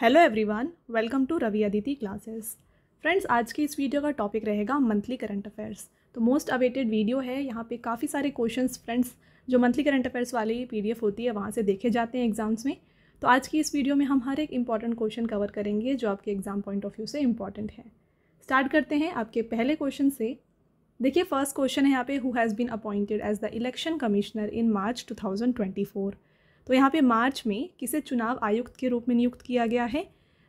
Hello everyone welcome to Ravi Aditi classes friends आज की इस वीडियो का टॉपिक रहेगा मंथली करंट अफेयर्स तो मोस्ट अवेटेड वीडियो है यहाँ पे काफ़ी सारे क्वेश्चंस फ्रेंड्स जो मंथली करंट अफेयर्स वाली पीडीएफ होती है वहाँ से देखे जाते हैं एग्जाम्स में तो आज की इस वीडियो में हम हर एक इंपॉर्टेंट क्वेश्चन कवर करेंगे जो आपके एग्जाम पॉइंट ऑफ व्यू से इंपॉर्टेंट है स्टार्ट करते हैं आपके पहले क्वेश्चन से देखिए फर्स्ट क्वेश्चन है यहाँ पे who has been appointed as the election commissioner in March two तो यहाँ पे मार्च में किसे चुनाव आयुक्त के रूप में नियुक्त किया गया है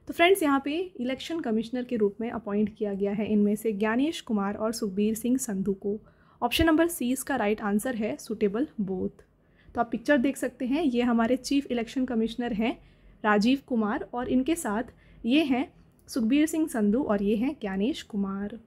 तो फ्रेंड्स यहाँ पे इलेक्शन कमिश्नर के रूप में अपॉइंट किया गया है इनमें से ज्ञानेश कुमार और सुखबीर सिंह संधू को ऑप्शन नंबर सी इसका राइट आंसर है सुटेबल बोथ तो आप पिक्चर देख सकते हैं ये हमारे चीफ इलेक्शन कमिश्नर हैं राजीव कुमार और इनके साथ ये हैं सुखबीर सिंह संधू और ये हैं ज्ञानेश कुमार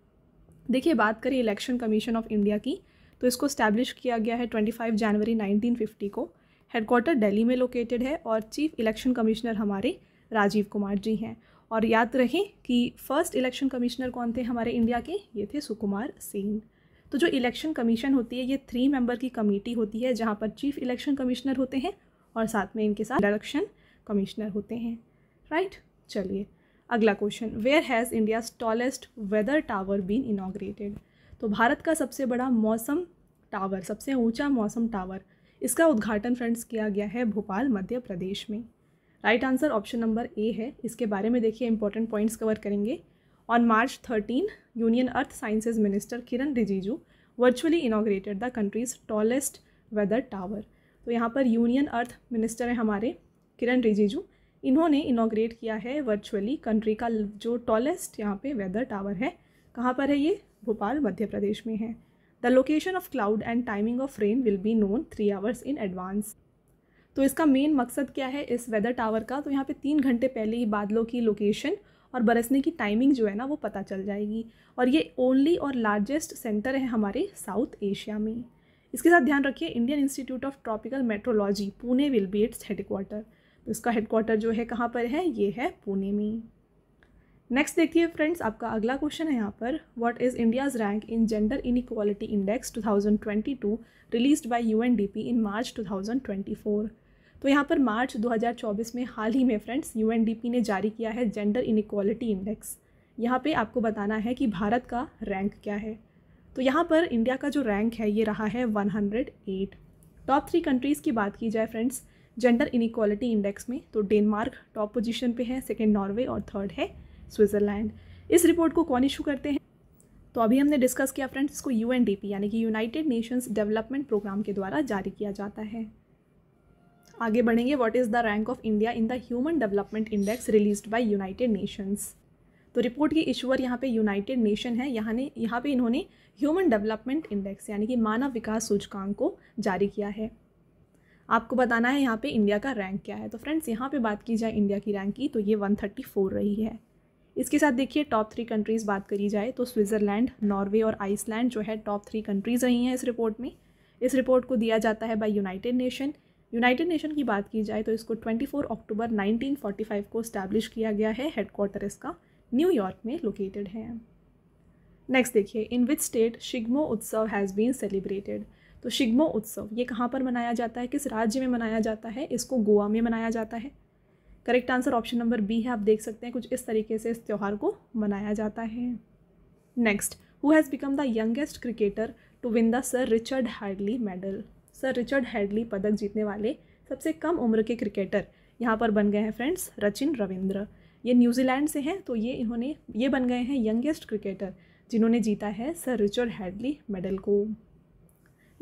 देखिए बात करें इलेक्शन कमीशन ऑफ इंडिया की तो इसको स्टैब्लिश किया गया है 25 जनवरी 1950 को हेडक्वार्टर दिल्ली में लोकेटेड है और चीफ इलेक्शन कमिश्नर हमारे राजीव कुमार जी हैं और याद रहें कि फ़र्स्ट इलेक्शन कमिश्नर कौन थे हमारे इंडिया के ये थे सुकुमार सेन तो जो इलेक्शन कमीशन होती है ये थ्री मेंबर की कमेटी होती है जहाँ पर चीफ इलेक्शन कमिश्नर होते हैं और साथ में इनके साथ इलेक्शन कमिश्नर होते हैं राइट चलिए अगला question where has India tallest weather tower been inaugurated तो भारत का सबसे बड़ा मौसम टावर सबसे ऊंचा मौसम टावर इसका उद्घाटन फ्रेंड्स किया गया है भोपाल मध्य प्रदेश में right answer option number A है इसके बारे में देखिए इंपॉर्टेंट पॉइंट्स कवर करेंगे on March thirteen union earth sciences minister Kiren Rijiju virtually inaugurated the country's tallest weather tower तो यहाँ पर यूनियन अर्थ मिनिस्टर हैं हमारे किरण रिजिजू इन्होंने इनाग्रेट किया है वर्चुअली कंट्री का जो टॉलेस्ट यहाँ पे वेदर टावर है कहाँ पर है ये भोपाल मध्य प्रदेश में है the location of cloud and timing of rain will be known three hours in advance तो इसका मेन मकसद क्या है इस वेदर टावर का तो यहाँ पे तीन घंटे पहले ही बादलों की लोकेशन और बरसने की टाइमिंग जो है ना वो पता चल जाएगी और ये ओनली और लार्जेस्ट सेंटर है हमारे साउथ एशिया में इसके साथ ध्यान रखिए Indian institute of tropical meteorology Pune will be its headquarter तो इसका हेडक्वार्टर जो है कहाँ पर है ये है पुणे में नेक्स्ट देखिए फ्रेंड्स आपका अगला क्वेश्चन है यहाँ पर what is India's rank in gender inequality index 2022 released by UNDP in March 2024 तो यहाँ पर मार्च 2024 में हाल ही में फ्रेंड्स यूएनडीपी ने जारी किया है जेंडर इनिक्वालिटी इंडेक्स यहाँ पे आपको बताना है कि भारत का रैंक क्या है तो यहाँ पर इंडिया का जो रैंक है ये रहा है वन टॉप थ्री कंट्रीज़ की बात की जाए फ्रेंड्स जेंडर इनिक्वालिटी इंडेक्स में तो डेनमार्क टॉप पोजीशन पर है सेकेंड नॉर्वे और थर्ड है स्विट्ज़रलैंड इस रिपोर्ट को कौन इशू करते हैं तो अभी हमने डिस्कस किया फ्रेंड्स इसको यू यानी कि यूनाइटेड नेशंस डेवलपमेंट प्रोग्राम के द्वारा जारी किया जाता है आगे बढ़ेंगे what is the rank of India in the human development index release by United Nations तो रिपोर्ट के इशूअर यहाँ पे यूनाइटेड नेशन है यहाँ ने यहाँ पे इन्होंने ह्यूमन डेवलपमेंट इंडेक्स यानी कि मानव विकास सूचकांक को जारी किया है आपको बताना है यहाँ पे इंडिया का रैंक क्या है तो फ्रेंड्स यहाँ पे बात की जाए इंडिया की रैंक की तो ये 134 रही है इसके साथ देखिए टॉप थ्री कंट्रीज़ बात करी जाए तो स्विट्ज़रलैंड नॉर्वे और आइसलैंड जो है टॉप थ्री कंट्रीज़ रही हैं इस रिपोर्ट में इस रिपोर्ट को दिया जाता है by United Nation United Nation की बात की जाए तो इसको 24 अक्टूबर 1945 को इस्टेब्लिश किया गया है हेडक्वार्टर इसका न्यूयॉर्क में लोकेटेड है नेक्स्ट देखिए इन विच स्टेट शिगमो उत्सव हैज़ बीन सेलिब्रेटेड तो शिगमो उत्सव ये कहाँ पर मनाया जाता है किस राज्य में मनाया जाता है इसको गोवा में मनाया जाता है correct answer option number B है आप देख सकते हैं कुछ इस तरीके से इस त्यौहार को मनाया जाता है next who has become the youngest cricketer to win the sir Richard Hadlee medal sir Richard Hadlee पदक जीतने वाले सबसे कम उम्र के क्रिकेटर यहाँ पर बन गए हैं फ्रेंड्स रचिन रविंद्र ये न्यूजीलैंड से हैं तो ये इन्होंने ये बन गए हैं यंगेस्ट क्रिकेटर जिन्होंने जीता है सर रिचर्ड हैडली मेडल को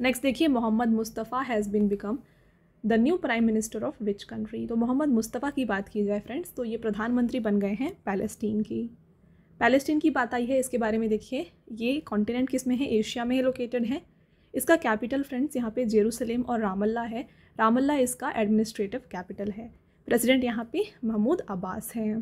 नेक्स्ट देखिए Mohammad Mustafa has been become the new prime minister of which country तो मोहम्मद मुस्तफ़ा की बात की जाए फ्रेंड्स तो ये प्रधानमंत्री बन गए हैं पैलेस्टीन की पैलेस्टीन की बात आई है इसके बारे में देखिए ये कॉन्टिनेंट किस में है एशिया में लोकेटेड है इसका कैपिटल फ्रेंड्स यहाँ पे जेरूसलेम और रामल्ला है रामल्ला इसका एडमिनिस्ट्रेटिव कैपिटल है प्रेसिडेंट यहाँ पे महमूद अब्बास हैं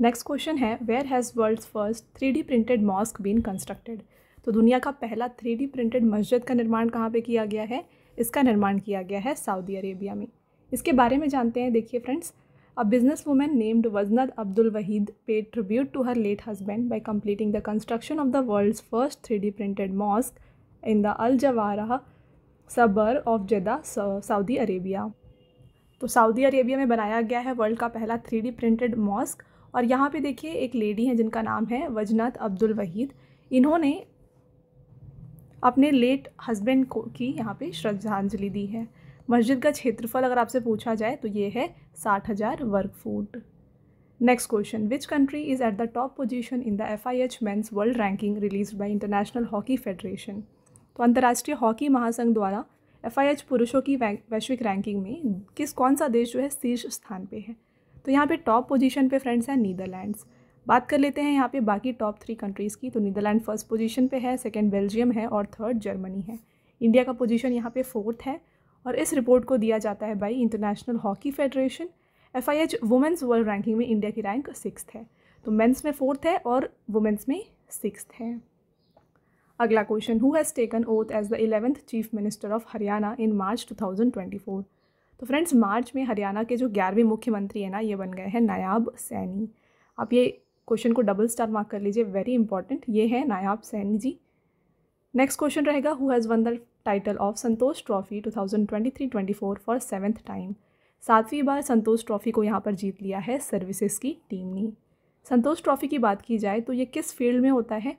नेक्स्ट क्वेश्चन है where has world first three D printed mosque been constructed तो दुनिया का पहला थ्री डी प्रिंटेड मस्जिद का निर्माण कहाँ पे किया गया है इसका निर्माण किया गया है सऊदी अरेबिया में इसके बारे में जानते हैं देखिए friends a business women named Wajnat Abdul Wahid pay tribute to her late husband by completing the construction of the world's first three D printed mosque in the Al Jawhara suburb of Jeddah Saudi Arabia तो Saudi Arabia में बनाया गया है world का पहला three D printed mask और यहाँ पे देखिए एक लेडी हैं जिनका नाम है वजनत अब्दुल वहीद इन्होंने अपने लेट हस्बैंड को की यहाँ पे श्रद्धांजलि दी है मस्जिद का क्षेत्रफल अगर आपसे पूछा जाए तो ये है साठ हज़ार वर्ग foot next question which country is at the top position in the F I H men's world ranking release by international hockey federation तो अंतर्राष्ट्रीय हॉकी महासंघ द्वारा एफ आई एच पुरुषों की वैश्विक रैंकिंग में किस कौन सा देश जो है शीर्ष स्थान पे है तो यहाँ पे टॉप पोजीशन पे फ्रेंड्स हैं नीदरलैंड्स बात कर लेते हैं यहाँ पे बाकी टॉप थ्री कंट्रीज़ की तो नीदरलैंड फर्स्ट पोजीशन पे है सेकंड बेल्जियम है और थर्ड जर्मनी है इंडिया का पोजीशन यहाँ पे फोर्थ है और इस रिपोर्ट को दिया जाता है by international hockey federation F I H women's world ranking में इंडिया की रैंक सिक्स है तो मेन्स में फोर्थ है और वुमेंस में सिक्स है अगला question who has taken oath as the eleventh chief minister of Haryana in March two तो फ्रेंड्स मार्च में हरियाणा के जो ग्यारहवें मुख्यमंत्री हैं ना ये बन गए हैं नायाब सैनी आप ये क्वेश्चन को डबल स्टार मार्क कर लीजिए वेरी इंपॉर्टेंट ये है नायाब सैनी जी नेक्स्ट क्वेश्चन रहेगा who has won the title of Santosh trophy 2023 four for seventh time सातवीं बार संतोष ट्रॉफी को यहाँ पर जीत लिया है सर्विसेज की टीम ने संतोष ट्रॉफी की बात की जाए तो ये किस फील्ड में होता है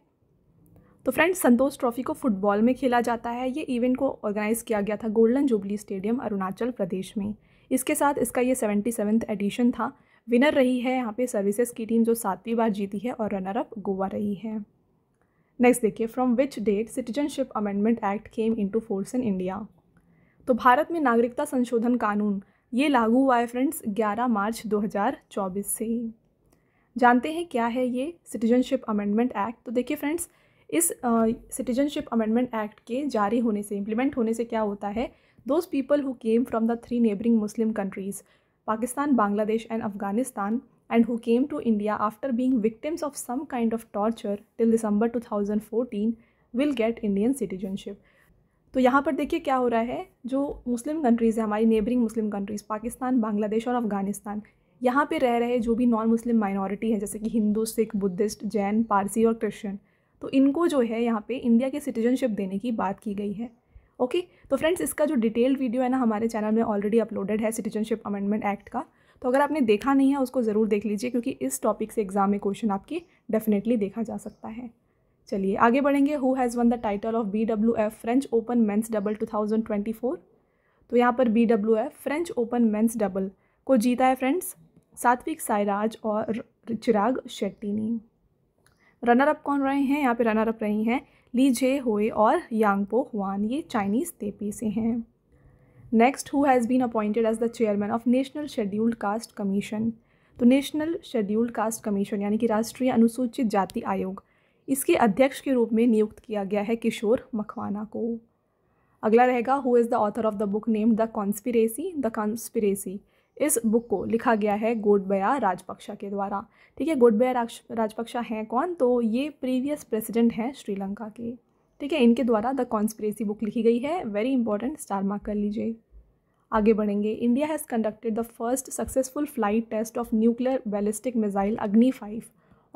तो फ्रेंड्स संतोष ट्रॉफी को फुटबॉल में खेला जाता है ये इवेंट को ऑर्गेनाइज़ किया गया था golden jubilee stadium Arunachal Pradesh में इसके साथ इसका ये सेवेंटी सेवेंथ एडिशन था विनर रही है यहाँ पे सर्विसेज की टीम जो सातवीं बार जीती है और रनर अप गोवा रही है नेक्स्ट देखिए from which date citizenship amendment act came into force in India तो भारत में नागरिकता संशोधन कानून ये लागू हुआ है फ्रेंड्स 11 मार्च 2024 से ही जानते हैं क्या है ये सिटीजनशिप अमेंडमेंट एक्ट तो देखिए फ्रेंड्स इस सिटीजनशिप अमेंडमेंट एक्ट के जारी होने से इम्प्लीमेंट होने से क्या होता है those people who came from the three neighbouring Muslim countries Pakistan, Bangladesh, and Afghanistan, and who came to India after being victims of some kind of torture till December 2014 will get Indian citizenship. तो यहाँ पर देखिए क्या हो रहा है जो मुस्लिम countries हैं हमारी neighbouring Muslim countries Pakistan Bangladesh और अफ़गानिस्तान यहाँ पे रह रहे जो भी नॉन मुस्लिम माइनॉरिटी हैं जैसे कि हिंदू सिख बुद्धिस्ट जैन पारसी और क्रिश्चियन तो इनको जो है यहाँ पे इंडिया की सिटीजनशिप देने की बात की गई है ओके तो फ्रेंड्स इसका जो डिटेल्ड वीडियो है ना हमारे चैनल में ऑलरेडी अपलोडेड है सिटीजनशिप अमेंडमेंट एक्ट का तो अगर आपने देखा नहीं है उसको ज़रूर देख लीजिए क्योंकि इस टॉपिक से एग्जाम में क्वेश्चन आपके डेफिनेटली देखा जा सकता है चलिए आगे बढ़ेंगे who has won the title of B W F French open men's double four तो यहाँ पर B W F French open men's double को जीता है फ्रेंड्स सात्विक सायराज और चिराग शेट्टी ने रनर अप कौन रहे हैं यहाँ पे रनर अप रही हैं ली जे होए और यांगपो हुआन ये चाइनीज़ तेपी से हैं next who has been appointed as the chairman of national scheduled caste commission तो नेशनल शेड्यूल्ड कास्ट कमीशन यानी कि राष्ट्रीय अनुसूचित जाति आयोग इसके अध्यक्ष के रूप में नियुक्त किया गया है किशोर मखवाना को अगला रहेगा who is the author of the book name the conspiracy the conspiracy इस बुक को लिखा गया है गोडबया राजपक्षा के द्वारा ठीक है गोडबया राज राजपक्षा हैं कौन तो ये प्रीवियस प्रेसिडेंट हैं श्रीलंका के ठीक है इनके द्वारा द कॉन्स्परेसी बुक लिखी गई है वेरी इंपॉर्टेंट स्टार मार्क कर लीजिए आगे बढ़ेंगे India has conducted the first successful flight test of nuclear ballistic missile Agni five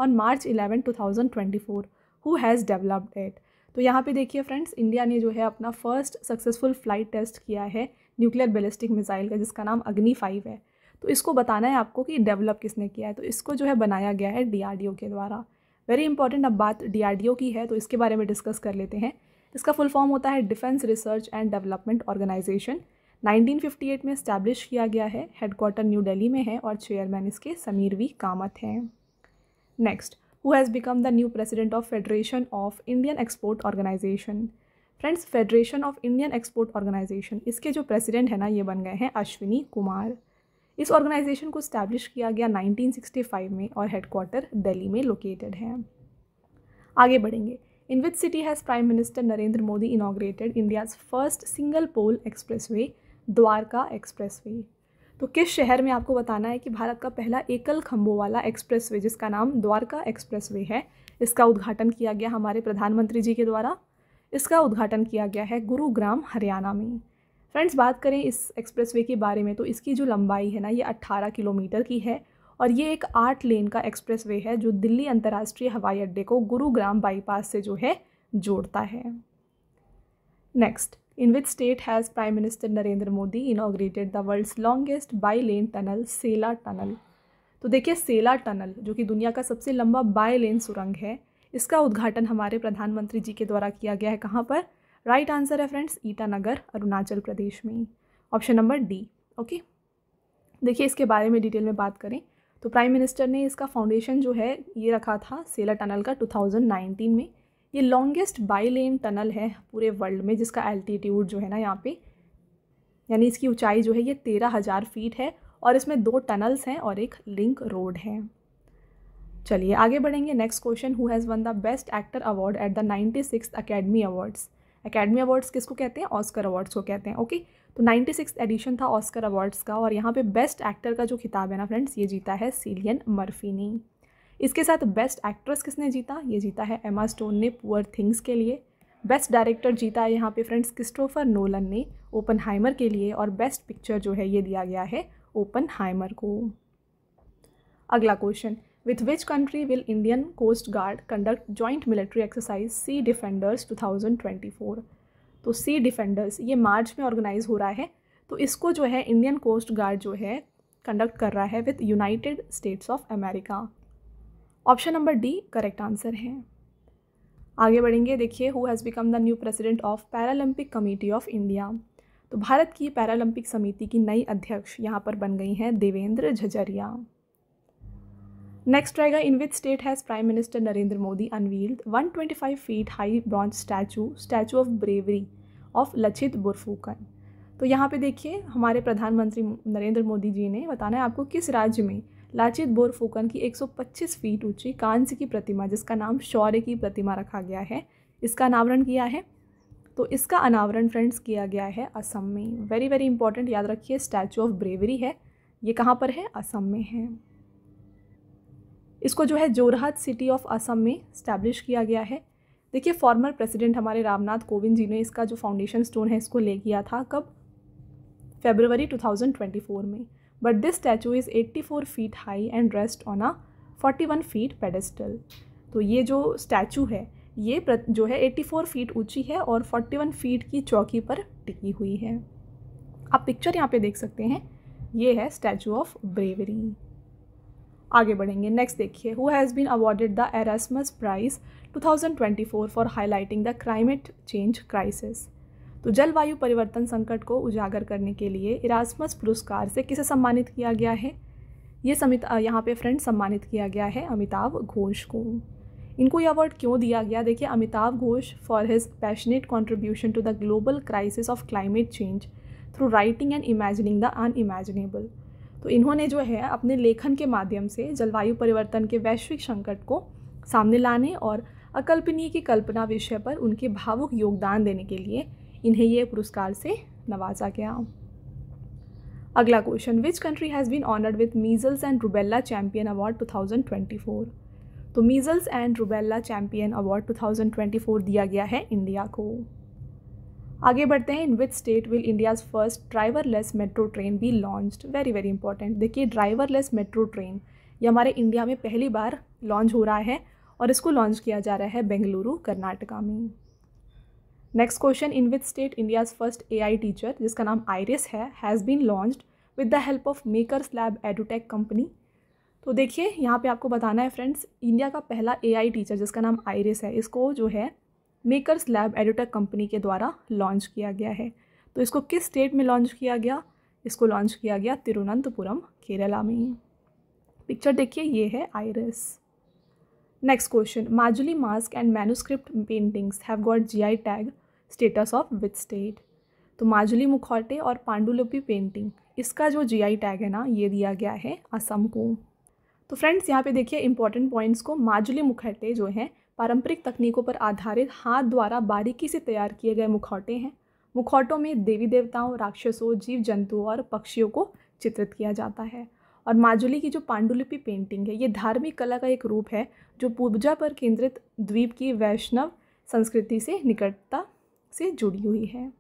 on March eleven two thousand twenty four who has developed it तो यहाँ पे देखिए फ्रेंड्स इंडिया ने जो है अपना फर्स्ट सक्सेसफुल फ्लाइट टेस्ट किया है न्यूक्लियर बैलिस्टिक मिसाइल का जिसका नाम अग्नि फाइव है तो इसको बताना है आपको कि डेवलप किसने किया है तो इसको जो है बनाया गया है डीआरडीओ के द्वारा वेरी इंपॉर्टेंट अब बात डीआरडीओ की है तो इसके बारे में डिस्कस कर लेते हैं इसका फुल फॉर्म होता है defence research and development organisation 1958 में इस्टेब्लिश किया गया है हेडक्वार्टर न्यू दिल्ली में है और चेयरमैन इसके समीर वी कामत हैं next who has become the new president of federation of Indian export organisation friends federation of Indian export organisation इसके जो प्रेसिडेंट है ना ये बन गए हैं अश्विनी कुमार इस ऑर्गेनाइजेशन को स्टैब्लिश किया गया 1965 में और हेडक्वार्टर दिल्ली में लोकेटेड है आगे बढ़ेंगे in which city has prime minister Narendra Modi inaugurated India's first single pole express Dwarka express तो किस शहर में आपको बताना है कि भारत का पहला एकल खम्बों वाला एक्सप्रेसवे जिसका नाम द्वारका एक्सप्रेसवे है इसका उद्घाटन किया गया हमारे प्रधानमंत्री जी के द्वारा इसका उद्घाटन किया गया है गुरुग्राम हरियाणा में फ्रेंड्स बात करें इस एक्सप्रेसवे के बारे में तो इसकी जो लंबाई है ना ये 18 किलोमीटर की है और ये एक आठ लेन का एक्सप्रेसवे है जो दिल्ली अंतर्राष्ट्रीय हवाई अड्डे को गुरुग्राम बाईपास से जो है जोड़ता है next in which state has prime minister Narendra Modi inaugurated the world's longest bi lane tunnel Sela tunnel तो देखिए सेला टनल जो कि दुनिया का सबसे लंबा बाई लेन सुरंग है इसका उद्घाटन हमारे प्रधानमंत्री जी के द्वारा किया गया है कहाँ पर राइट आंसर है फ्रेंड्स ईटानगर अरुणाचल प्रदेश में ऑप्शन नंबर डी ओके देखिए इसके बारे में डिटेल में बात करें तो प्राइम मिनिस्टर ने इसका फाउंडेशन जो है ये रखा था सेला टनल का 2019 में ये लॉन्गेस्ट बाई लेन टनल है पूरे वर्ल्ड में जिसका एल्टीट्यूड जो है ना यहाँ पे यानी इसकी ऊंचाई जो है ये तेरह हज़ार फीट है और इसमें दो टनल्स हैं और एक लिंक रोड है चलिए आगे बढ़ेंगे next question who has won the best actor award at the ninety six academy awards academy awards किसको कहते हैं ऑस्कर अवार्ड्स को कहते हैं ओके तो नाइन्टी सिक्स एडिशन था ऑस्कर अवार्ड्स का और यहाँ पे बेस्ट एक्टर का जो खिताब है ना फ्रेंड्स ये जीता है सीलियन मर्फी ने इसके साथ बेस्ट एक्ट्रेस किसने जीता ये जीता है एमा स्टोन ने पुअर थिंग्स के लिए बेस्ट डायरेक्टर जीता है यहाँ पे फ्रेंड्स क्रिस्टोफर नोलन ने ओपन हाइमर के लिए और बेस्ट पिक्चर जो है ये दिया गया है ओपन हाइमर को अगला question With which country will Indian Coast Guard conduct joint military exercise Sea Defenders 2024? तो Sea Defenders ये मार्च में ऑर्गेनाइज हो रहा है तो इसको जो है इंडियन कोस्ट गार्ड जो है कंडक्ट कर रहा है with United States of America option number D correct answer है आगे बढ़ेंगे देखिए who has become the new president of Paralympic committee of India तो भारत की पैरालंपिक समिति की नई अध्यक्ष यहाँ पर बन गई हैं देवेंद्र झजरिया नेक्स्ट रहेगा in which state has prime minister Narendra Modi unveiled 125 feet high bronze statue statue of bravery of Lachit Borphukan तो यहाँ पे देखिए हमारे प्रधानमंत्री नरेंद्र मोदी जी ने बताना है आपको किस राज्य में लाचित बोरफुकन की 125 फीट ऊंची कांस्य की प्रतिमा जिसका नाम शौर्य की प्रतिमा रखा गया है इसका अनावरण किया है तो इसका अनावरण फ्रेंड्स किया गया है असम में वेरी वेरी इंपॉर्टेंट याद रखिए स्टैचू ऑफ ब्रेवरी है ये कहाँ पर है असम में है इसको जो है जोरहाट सिटी ऑफ असम में स्टैब्लिश किया गया है देखिए फॉर्मर प्रेसिडेंट हमारे रामनाथ कोविंद जी ने इसका जो फाउंडेशन स्टोन है इसको ले किया था कब फेबरवरी 2024 में but this statue is 84 feet high and rest on a 41 feet pedestal तो ये जो स्टैचू है ये जो है 84 फीट ऊंची है और 41 फीट की चौकी पर टिकी हुई है आप पिक्चर यहाँ पे देख सकते हैं ये है स्टैचू ऑफ ब्रेवरी आगे बढ़ेंगे नेक्स्ट देखिए who has been awarded the Erasmus prize 2024 for highlighting the climate change crisis तो जलवायु परिवर्तन संकट को उजागर करने के लिए इरासमस पुरस्कार से किसे सम्मानित किया गया है ये समित यहाँ पे फ्रेंड सम्मानित किया गया है अमिताभ घोष को इनको ये अवार्ड क्यों दिया गया देखिए Amitabh Ghosh for his passionate contribution to the global crisis of climate change through writing and imagining the unimaginable तो इन्होंने जो है अपने लेखन के माध्यम से जलवायु परिवर्तन के वैश्विक संकट को सामने लाने और अकल्पनीय की कल्पना विषय पर उनके भावुक योगदान देने के लिए इन्हें यह पुरस्कार से नवाजा गया अगला question which country has been honoured with measles and rubella champion award 2024 तो measles and rubella champion award 2024 दिया गया है इंडिया को आगे बढ़ते हैं in which state will India's first driverless metro train be launched very very important देखिए driverless metro train ये हमारे इंडिया में पहली बार लॉन्च हो रहा है और इसको लॉन्च किया जा रहा है बेंगलुरु कर्नाटका में next question in which state India's first A teacher जिसका नाम आयरिस है has been launch with the help of maker स्लैब एडोटेक कंपनी तो देखिए यहाँ पे आपको बताना है फ्रेंड्स इंडिया का पहला आई टीचर जिसका नाम आयरिस है इसको जो है मेकर्स लैब एडोटेक कंपनी के द्वारा लॉन्च किया गया है तो इसको किस स्टेट में लॉन्च किया गया इसको लॉन्च किया गया तिरुवनंतपुरम केरला में पिक्चर देखिए ये है Iris next question Majuli mask and manuscript paintings have got GI tag status of which state तो माजुली मुखौटे और पांडुलिपि पेंटिंग इसका जो जीआई टैग है ना ये दिया गया है असम को तो फ्रेंड्स यहाँ पे देखिए इंपॉर्टेंट पॉइंट्स को माजुली मुखौटे जो हैं पारंपरिक तकनीकों पर आधारित हाथ द्वारा बारीकी से तैयार किए गए मुखौटे हैं मुखौटों में देवी देवताओं राक्षसों जीव जंतुओं और पक्षियों को चित्रित किया जाता है और माजुली की जो पांडुलिपि पेंटिंग है ये धार्मिक कला का एक रूप है जो पूजा पर केंद्रित द्वीप की वैष्णव संस्कृति से निकटता से जुड़ी हुई है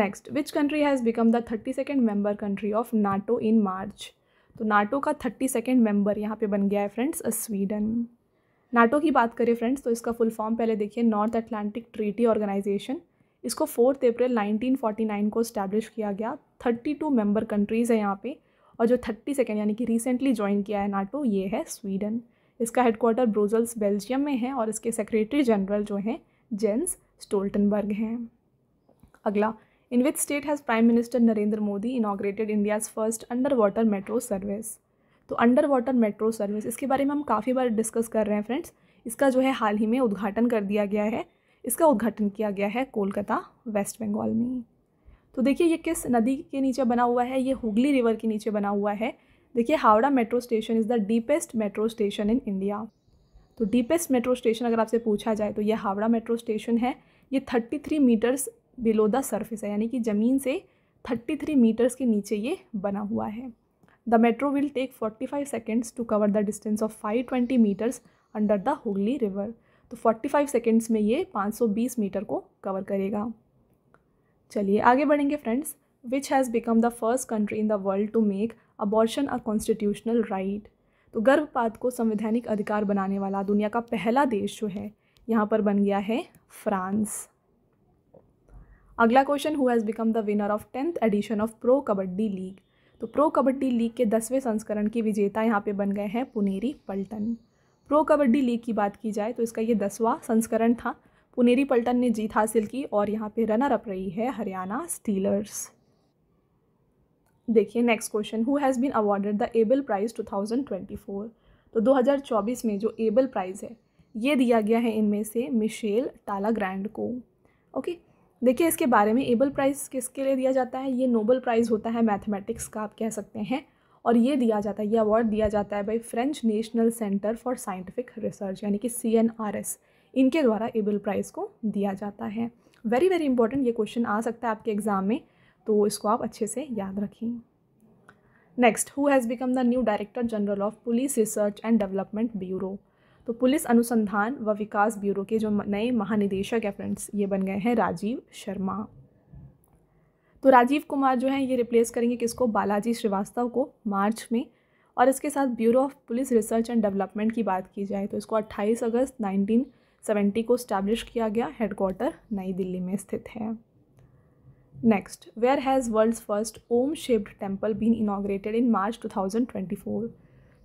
next which country has become the thirty second member country of NATO in March तो नाटो का थर्टी सेकेंड मेम्बर यहाँ पे बन गया है फ्रेंड्स स्वीडन नाटो की बात करें फ्रेंड्स तो इसका फुल फॉर्म पहले देखिए नॉर्थ अटलांटिक ट्रीटी ऑर्गेनाइजेशन इसको फोर्थ अप्रैल 1949 को इस्टेब्लिश किया गया 32 मेंबर कंट्रीज़ हैं यहाँ पे और जो थर्टी सेकेंड यानी कि रिसेंटली ज्वाइन किया है नाटो ये है स्वीडन इसका हेडक्वार्टर ब्रोजल्स बेल्जियम में है और इसके सेक्रेटरी जनरल जो हैं जेंस स्टोल्टनबर्ग हैं अगला in which state has prime minister Narendra Modi inaugurated India's first underwater metro service तो अंडर वाटर मेट्रो सर्विस इसके बारे में हम काफ़ी बार डिस्कस कर रहे हैं फ्रेंड्स इसका जो है हाल ही में उद्घाटन कर दिया गया है इसका उद्घाटन किया गया है कोलकाता वेस्ट बंगाल में तो देखिए ये किस नदी के नीचे बना हुआ है ये हुगली रिवर के नीचे बना हुआ है देखिए Howrah metro station is the deepest metro station in India तो डीपेस्ट मेट्रो स्टेशन अगर आपसे पूछा जाए तो यह हावड़ा मेट्रो स्टेशन है ये 33 मीटर्स बिलो द सर्फेस है यानी कि ज़मीन से 33 मीटर्स के नीचे ये बना हुआ है will take forty five 45 to cover the distance of five 520 metres under the Hooghly river तो 45 सेकेंड्स में ये 520 मीटर को कवर करेगा चलिए आगे बढ़ेंगे friends which has become the first country in the world to make abortion a constitutional right तो गर्भपात को संवैधानिक अधिकार बनाने वाला दुनिया का पहला देश जो है यहाँ पर बन गया है फ्रांस अगला question who has become the winner of tenth edition of pro kabaddi league तो प्रो कबड्डी लीग के दसवें संस्करण के विजेता यहाँ पे बन गए हैं पुनेरी पल्टन प्रो कबड्डी लीग की बात की जाए तो इसका ये दसवां संस्करण था पुनेरी पल्टन ने जीत हासिल की और यहाँ पे रनर अप रही है हरियाणा स्टीलर्स देखिए next question who has been awarded the Abel prize two तो दो में जो एबल प्राइज़ है ये दिया गया है इनमें से मिशेल टाला ग्रैंड को ओके okay? देखिए इसके बारे में एबल प्राइज़ किसके लिए दिया जाता है ये नोबल प्राइज़ होता है मैथमेटिक्स का आप कह सकते हैं और ये दिया जाता है ये अवार्ड दिया जाता है by French national centre for scientific research यानी कि सी एन आर एस इनके द्वारा एबल प्राइज़ को दिया जाता है वेरी वेरी इंपॉर्टेंट ये क्वेश्चन आ सकता है आपके एग्ज़ाम में तो इसको आप अच्छे से याद रखें next who has become the new director general of police research and development bureau तो पुलिस अनुसंधान व विकास ब्यूरो के जो नए महानिदेशक है फ्रेंड्स ये बन गए हैं राजीव शर्मा तो राजीव कुमार जो है ये रिप्लेस करेंगे किसको बालाजी श्रीवास्तव को मार्च में और इसके साथ bureau of police research and development की बात की जाए तो इसको 28 अगस्त 1970 को स्टैब्लिश किया गया हेडक्वार्टर नई दिल्ली में स्थित है next where has world first Om shaped temple been inaugurated in March 2024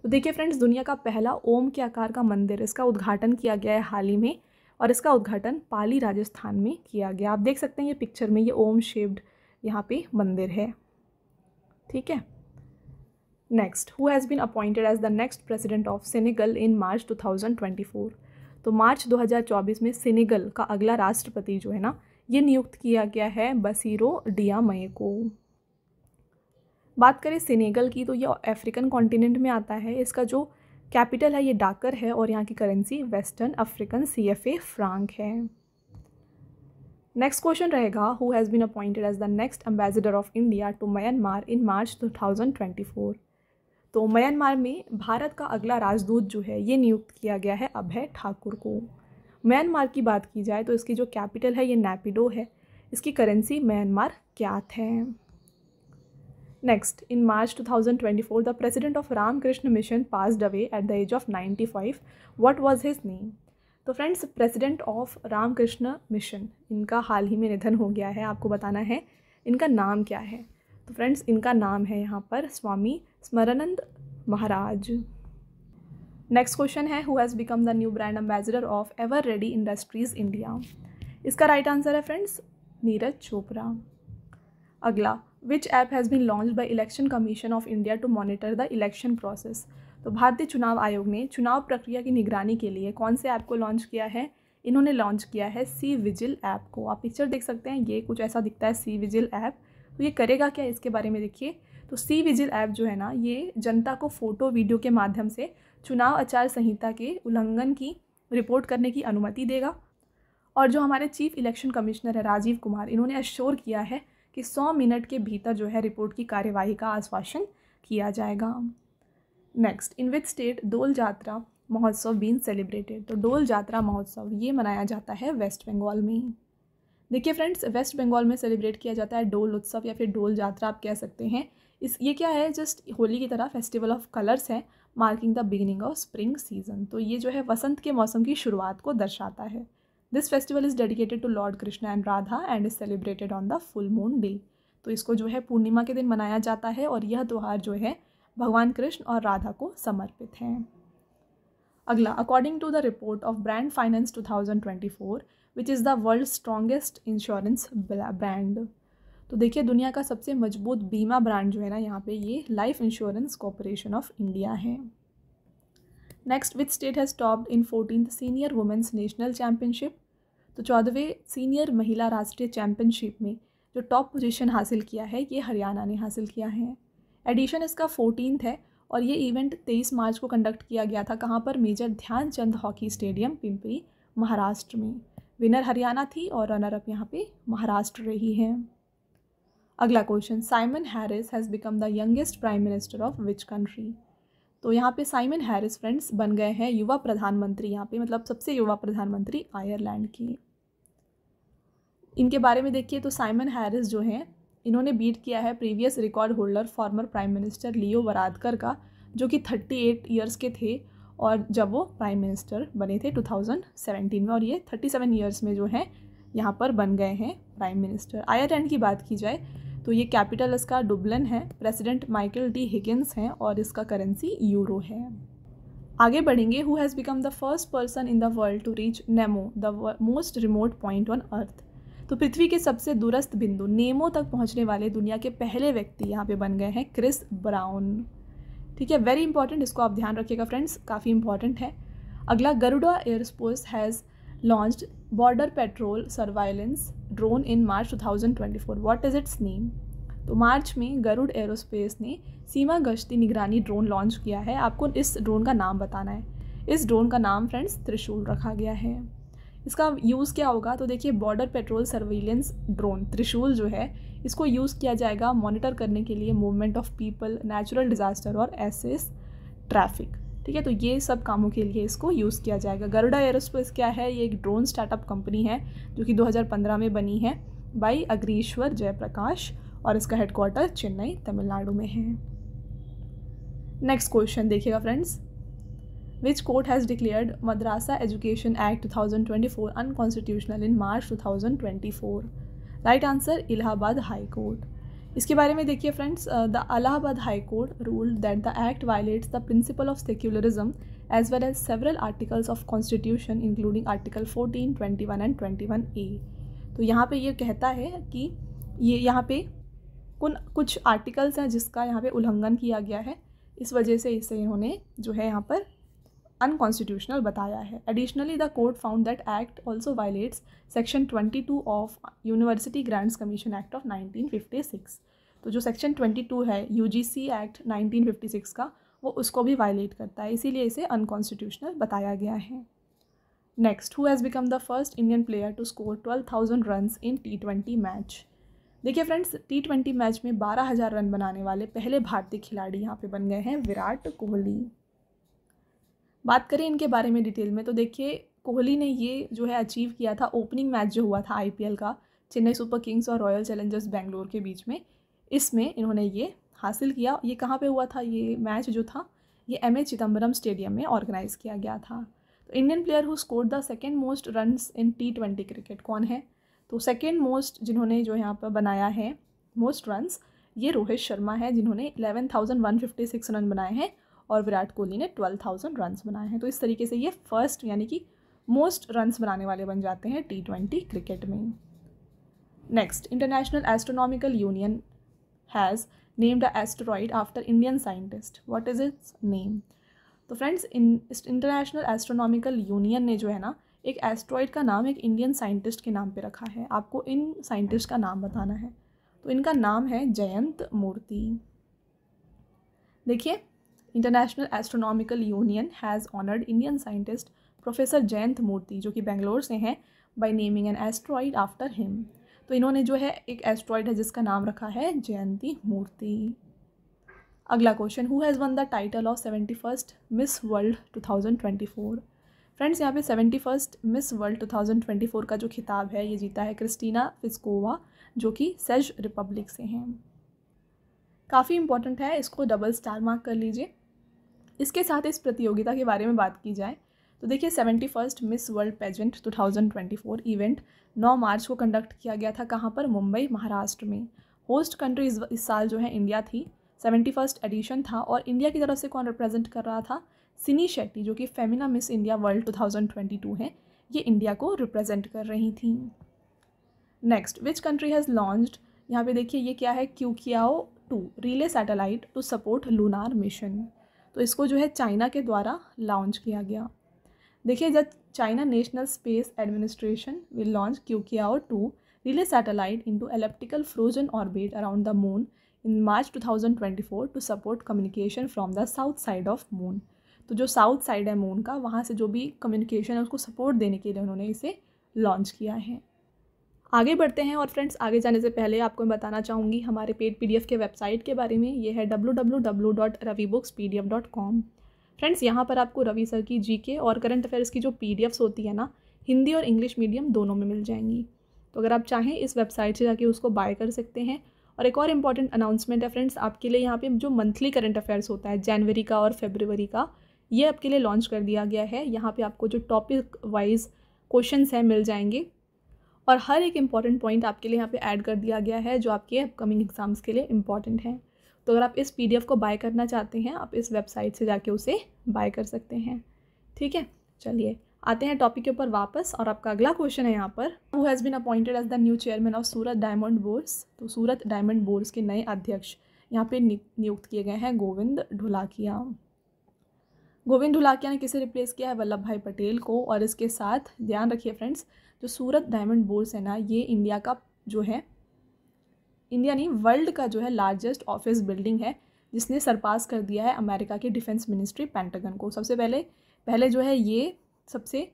तो देखिए फ्रेंड्स दुनिया का पहला ओम के आकार का मंदिर इसका उद्घाटन किया गया है हाल ही में और इसका उद्घाटन पाली राजस्थान में किया गया आप देख सकते हैं ये पिक्चर में ये ओम शेप्ड यहाँ पे मंदिर है ठीक है next who has been appointed as the next president of Senegal in March 2024 तो मार्च 2024 में सेनेगल का अगला राष्ट्रपति जो है ना ये नियुक्त किया गया है बसीरो डिया को बात करें सिनेगल की तो ये अफ्रीकन कॉन्टिनेंट में आता है इसका जो कैपिटल है ये डाकर है और यहाँ की currency western African C F A franc है नेक्स्ट क्वेश्चन रहेगा who has been appointed as the next ambassador of India to Myanmar in March two thousand twenty four तो म्यांमार में भारत का अगला राजदूत जो है ये नियुक्त किया गया है अभय ठाकुर को म्यांमार की बात की जाए तो इसकी जो कैपिटल है ये नेपिडो है इसकी करेंसी म्यांमार क्या है Next, in March 2024, the president of Ramakrishna Mission passed away at the age of 95. What was his name? तो friends president of Ramakrishna Mission इनका हाल ही में निधन हो गया है आपको बताना है इनका नाम क्या है तो फ्रेंड्स इनका नाम है यहाँ पर स्वामी स्मरानंद महाराज नेक्स्ट क्वेश्चन है who has become the new brand ambassador of Eveready industries India इसका राइट right आंसर है फ्रेंड्स नीरज चोपड़ा अगला which app has been launch by election commission of India to monitor the election process तो भारतीय चुनाव आयोग ने चुनाव प्रक्रिया की निगरानी के लिए कौन से ऐप को लॉन्च किया है इन्होंने लॉन्च किया है सी विजिल ऐप को आप पिक्चर देख सकते हैं ये कुछ ऐसा दिखता है सी विजिल ऐप तो ये करेगा क्या इसके बारे में देखिए तो सी विजिल ऐप जो है ना ये जनता को फ़ोटो वीडियो के माध्यम से चुनाव आचार संहिता के उल्लंघन की रिपोर्ट करने की अनुमति देगा और जो हमारे चीफ इलेक्शन कमिश्नर है राजीव कुमार इन्होंने अश्योर किया है कि 100 मिनट के भीतर जो है रिपोर्ट की कार्यवाही का आश्वासन किया जाएगा नेक्स्ट इन विच स्टेट डोल यात्रा महोत्सव बीन सेलिब्रेटेड तो डोल यात्रा महोत्सव ये मनाया जाता है वेस्ट बंगाल में देखिए फ्रेंड्स वेस्ट बंगाल में सेलिब्रेट किया जाता है डोल उत्सव या फिर डोल यात्रा आप कह सकते हैं इस ये क्या है जस्ट होली की तरह फेस्टिवल ऑफ कलर्स है marking the beginning of spring season तो ये जो है वसंत के मौसम की शुरुआत को दर्शाता है this festival is dedicated to lord Krishna and Radha and is celebrated on the full moon day तो इसको जो है पूर्णिमा के दिन मनाया जाता है और यह त्यौहार जो है भगवान कृष्ण और राधा को समर्पित हैं अगला according to the report of brand finance 2024 which is the world strongest insurance brand तो देखिए दुनिया का सबसे मजबूत बीमा ब्रांड जो है ना यहाँ पे ये life insurance corporation of India है next which state has topped in fourteen senior women's national championship तो चौदहवें सीनियर महिला राष्ट्रीय चैम्पियनशिप में जो टॉप पोजीशन हासिल किया है ये हरियाणा ने हासिल किया है एडिशन इसका फोर्टीनथ है और ये इवेंट तेईस मार्च को कंडक्ट किया गया था कहाँ पर major Dhyanchand hockey stadium Pimpri Maharashtra में विनर हरियाणा थी और रनर अप यहाँ पे महाराष्ट्र रही है अगला question Simon Harris has become the youngest prime minister of which country तो यहाँ पे साइमन हैरिस फ्रेंड्स बन गए हैं युवा प्रधानमंत्री यहाँ पे मतलब सबसे युवा प्रधानमंत्री आयरलैंड की इनके बारे में देखिए तो साइमन हैरिस जो हैं इन्होंने बीट किया है previous record holder former prime minister Leo Varadkar का जो कि 38 ईयर्स के थे और जब वो प्राइम मिनिस्टर बने थे 2017 में और ये 37 ईयर्स में जो हैं यहाँ पर बन गए हैं प्राइम मिनिस्टर आयरलैंड की बात की जाए तो ये कैपिटल इसका डुबलन है प्रेसिडेंट माइकल डी हिगिन्स हैं और इसका करेंसी यूरो है आगे बढ़ेंगे who has become the first person in the world to reach Nemo the most remote point on earth तो पृथ्वी के सबसे दूरस्थ बिंदु नेमो तक पहुंचने वाले दुनिया के पहले व्यक्ति यहाँ पे बन गए हैं क्रिस ब्राउन ठीक है वेरी इंपॉर्टेंट इसको आप ध्यान रखिएगा फ्रेंड्स काफ़ी इंपॉर्टेंट है अगला Garuda aerospace has launch border patrol surveillance drone in March 2024. What is its name तो मार्च में गरुड़ एरोस्पेस ने सीमा गश्ती निगरानी ड्रोन लॉन्च किया है आपको इस ड्रोन का नाम बताना है इस ड्रोन का नाम फ्रेंड्स त्रिशूल रखा गया है इसका यूज़ क्या होगा तो देखिए बॉर्डर पेट्रोल सर्विलेंस ड्रोन त्रिशूल जो है इसको यूज़ किया जाएगा मॉनिटर करने के लिए movement of people natural disaster और एसेस ट्रैफिक ठीक है तो ये सब कामों के लिए इसको यूज़ किया जाएगा गरुडा एयरोस्पेस क्या है ये एक ड्रोन स्टार्टअप कंपनी है जो कि 2015 में बनी है बाई अग्रीश्वर जयप्रकाश और इसका हेडक्वार्टर चेन्नई तमिलनाडु में है नेक्स्ट क्वेश्चन देखिएगा friends which court has declared Madrasa Education Act 2024 unconstitutional in March 2024. Right answer Allahabad High Court. इसके बारे में देखिए friends the Allahabad high court ruled that the act violates the principle of secularism as well as several articles of constitution including article 14, 21 and A तो यहाँ पे ये कहता है कि ये यहाँ पे कुन कुछ आर्टिकल्स हैं जिसका यहाँ पे उल्लंघन किया गया है इस वजह से इसे इन्होंने जो है यहाँ पर अनकॉन्स्टिट्यूशनल बताया है additionally the court found that act also violates section twenty two of university grants commission act of nineteen fifty six तो जो सेक्शन ट्वेंटी टू है U G C act nineteen fifty six का वो उसको भी violet करता है इसीलिए इसे अनकॉन्स्टिट्यूशनल बताया गया है next who has become the first Indian player to score twelve thousand run in T twenty match देखिए फ्रेंड्स टी ट्वेंटी मैच में बारह हज़ार रन बनाने वाले पहले भारतीय खिलाड़ी यहाँ पे बन गए हैं विराट कोहली बात करें इनके बारे में डिटेल में तो देखिए कोहली ने ये जो है अचीव किया था ओपनिंग मैच जो हुआ था आई का चेन्नई सुपर किंग्स और रॉयल चैलेंजर्स बेंगलोर के बीच में इसमें इन्होंने ये हासिल किया ये कहाँ पे हुआ था ये मैच जो था ये एम ए चिदम्बरम स्टेडियम में ऑर्गेनाइज़ किया गया था तो Indian player who score the second most run in T twenty cricket कौन है तो सेकेंड मोस्ट जिन्होंने जो यहाँ पर बनाया है मोस्ट रन ये रोहित शर्मा है जिन्होंने सिक्स रन बनाए हैं और विराट कोहली ने ट्वेल्व थाउजेंड रन्स बनाए हैं तो इस तरीके से ये फर्स्ट यानी कि मोस्ट रन्स बनाने वाले बन जाते हैं टी ट्वेंटी क्रिकेट में next international astronomical union has named a asteroid after Indian scientist what is its name तो फ्रेंड्स इंटरनेशनल एस्ट्रोनॉमिकल यूनियन ने जो है ना एक एस्ट्रॉइड का नाम एक इंडियन साइंटिस्ट के नाम पे रखा है आपको इन साइंटिस्ट का नाम बताना है तो इनका नाम है जयंत मूर्ति देखिए international astronomical union has honoured Indian scientist professor Jayant Murthy जो कि बेंगलोर से हैं by naming an asteroid after him तो इन्होंने जो है एक एस्ट्रॉइड है जिसका नाम रखा है जयंती मूर्ति अगला question who has won the title of seventy first miss world two thousand twenty four friends यहाँ पे seventy first miss world two thousand twenty four का जो खिताब है ये जीता है क्रिस्टीना फिस्कोवा जो कि सेज रिपब्लिक से हैं काफ़ी इंपॉर्टेंट है इसको डबल स्टार मार्क कर लीजिए इसके साथ इस प्रतियोगिता के बारे में बात की जाए तो देखिए seventy first miss world pageant two thousand twenty four event नौ मार्च को कंडक्ट किया गया था कहाँ पर मुंबई महाराष्ट्र में होस्ट कंट्री इस, साल जो है इंडिया थी सेवेंटी फर्स्ट एडिशन था और इंडिया की तरफ से कौन रिप्रेजेंट कर रहा था सिनी शेट्टी जो कि Femina miss India world two thousand twenty two है ये इंडिया को रिप्रेजेंट कर रही थी next which country has launched यहाँ पे देखिए ये क्या है Queqiao two relay satellite to support lunar mission तो इसको जो है चाइना के द्वारा लॉन्च किया गया देखिए जब China national space administration will launch Q K R to elliptical frozen orbit around the moon in March two thousand twenty four to support communication from the south side of moon तो जो south side है moon का वहाँ से जो भी communication है उसको सपोर्ट देने के लिए उन्होंने इसे लॉन्च किया है आगे बढ़ते हैं और फ्रेंड्स आगे जाने से पहले आपको मैं बताना चाहूँगी हमारे पेड पी के वेबसाइट के बारे में ये है डब्ल्यू फ्रेंड्स यहाँ पर आपको रवि सर की जीके और करंट अफेयर्स की जो पीडीएफ्स होती है ना हिंदी और इंग्लिश मीडियम दोनों में मिल जाएंगी तो अगर आप चाहें इस वेबसाइट से जाके उसको बाय कर सकते हैं और एक और इम्पॉर्टेंट अनाउंसमेंट है फ्रेंड्स आपके लिए यहाँ पे जो मंथली करंट अफेयर्स होता है जनवरी का और फेबरवरी का ये आपके लिए लॉन्च कर दिया गया है यहाँ पे आपको जो टॉपिक वाइज क्वेश्चंस हैं मिल जाएंगे और हर एक इंपॉर्टेंट पॉइंट आपके लिए यहाँ पे ऐड कर दिया गया है जो आपके अपकमिंग एग्ज़ाम्स के लिए इम्पॉर्टेंट है तो अगर आप इस पी को बाय करना चाहते हैं आप इस वेबसाइट से जाके उसे बाय कर सकते हैं ठीक है चलिए आते हैं टॉपिक के ऊपर वापस और आपका अगला क्वेश्चन है यहाँ पर who has been appointed as the new chairman of Surat diamond bourse तो सूरत डायमंड बोर्स के नए अध्यक्ष यहाँ पे नियुक्त किए गए हैं गोविंद ढुलाकिया गोविंद ढुलाकिया ने किसे रिप्लेस किया है वल्लभ भाई पटेल को और इसके साथ ध्यान रखिए फ्रेंड्स जो सूरत डायमंड बोर्स है ना ये इंडिया का जो है इंडिया नहीं वर्ल्ड का जो है लार्जेस्ट ऑफिस बिल्डिंग है जिसने सरपास कर दिया है अमेरिका के डिफेंस मिनिस्ट्री पेंटागन को सबसे पहले पहले जो है ये सबसे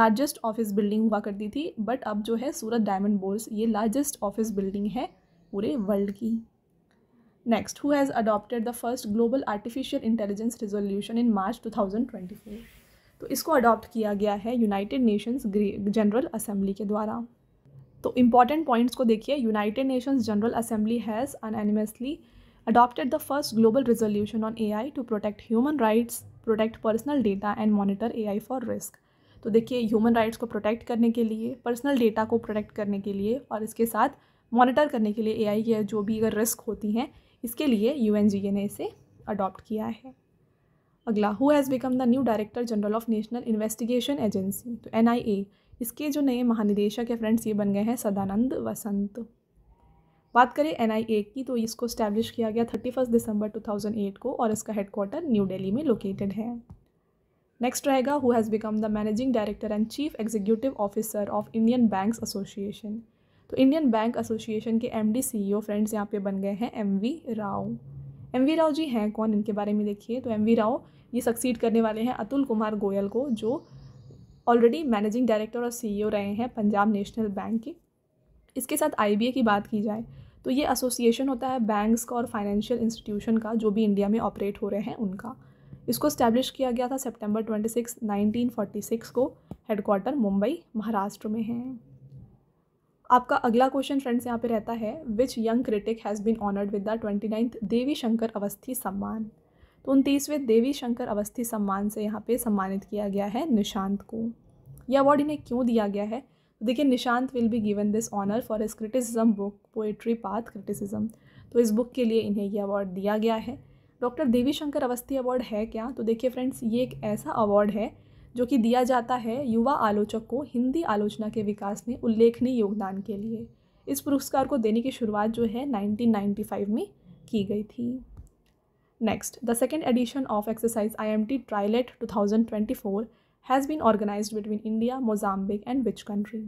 लार्जेस्ट ऑफिस बिल्डिंग हुआ करती थी बट अब जो है सूरत डायमंड बोर्स ये लार्जेस्ट ऑफिस बिल्डिंग है पूरे वर्ल्ड की Next, the first global artificial intelligence resolution in March two thousand twenty four तो इसको अडॉप्ट किया गया है यूनाइटेड नेशंस जनरल असेंबली के द्वारा तो इम्पॉर्टेंट पॉइंट्स को देखिए United Nations general assembly has unanimously adopted the first global resolution on AI to protect human rights protect personal data and monitor AI for risk तो देखिए human rights को protect करने के लिए पर्सनल डेटा को protect करने के लिए और इसके साथ मॉनिटर करने के लिए ए आई जो भी अगर रिस्क होती हैं इसके लिए यू ने इसे अडॉप्ट किया है अगला who has become the new director general of national investigation agency तो एन इसके जो नए महानिदेशक है फ्रेंड्स ये बन गए हैं सदानंद वसंत बात करें एन की तो इसको स्टैब्लिश किया गया थर्टी फर्स्ट दिसंबर एट को और इसका हेडक्वार्टर न्यू दिल्ली में लोकेटेड है नेक्स्ट रहेगा who has become the managing director and chief executive officer of Indian banks association तो इंडियन बैंक एसोसिएशन के एम डी फ्रेंड्स यहाँ पे बन गए हैं M V Rao M V Rao ji हैं कौन इनके बारे में देखिए तो एम वी राव ये सक्सीड करने वाले हैं अतुल कुमार गोयल को जो ऑलरेडी मैनेजिंग डायरेक्टर और सीईओ e रहे हैं पंजाब नेशनल बैंक के इसके साथ आईबीए की बात की जाए तो ये एसोसिएशन होता है बैंक्स का और फाइनेंशियल इंस्टीट्यूशन का जो भी इंडिया में ऑपरेट हो रहे हैं उनका इसको स्टैब्लिश किया गया था सितंबर 26, 1946 को हेडक्वार्टर मुंबई महाराष्ट्र में है आपका अगला क्वेश्चन फ्रेंड्स यहाँ पे रहता है which young critic has been honoured with the twenty ninth Devi Shankar Awasthi Samman तो उनतीसवें देवी शंकर अवस्थी सम्मान से यहाँ पे सम्मानित किया गया है निशांत को यह अवार्ड इन्हें क्यों दिया गया है तो देखिए Nishant will be given this honour for his criticism book poetry path criticism तो इस बुक के लिए इन्हें यह अवार्ड दिया गया है डॉक्टर देवी शंकर अवस्थी अवार्ड है क्या तो देखिए फ्रेंड्स ये एक ऐसा अवार्ड है जो कि दिया जाता है युवा आलोचक को हिंदी आलोचना के विकास में उल्लेखनीय योगदान के लिए इस पुरस्कार को देने की शुरुआत जो है 1995 में की गई थी next the second edition of exercise I M T trilat two thousand twenty four has been organise between India Mozambique and which country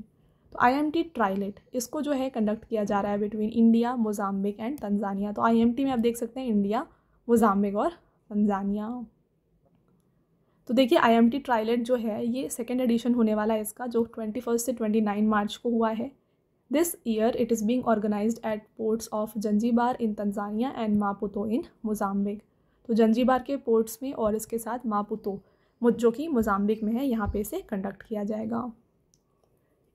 तो आई एम टी ट्राइलेट इसको जो है कंडक्ट किया जा रहा है between India Mozambique and Tanzania तो I M T में आप देख सकते हैं इंडिया मोजाम्बिक और तंजानिया तो देखिए आई एम टी ट्राइलेट जो है ये सेकेंड एडिशन होने वाला है इसका जो ट्वेंटी फर्स्ट से ट्वेंटी नाइन मार्च को हुआ है this year it is being organise at ports of Zanzibar in Tanzania and Maputo in Mozambique तो जंजीबार के पोर्ट्स में और इसके साथ मापुतो जो कि मोजाम्बिक में है यहाँ पे इसे कंडक्ट किया जाएगा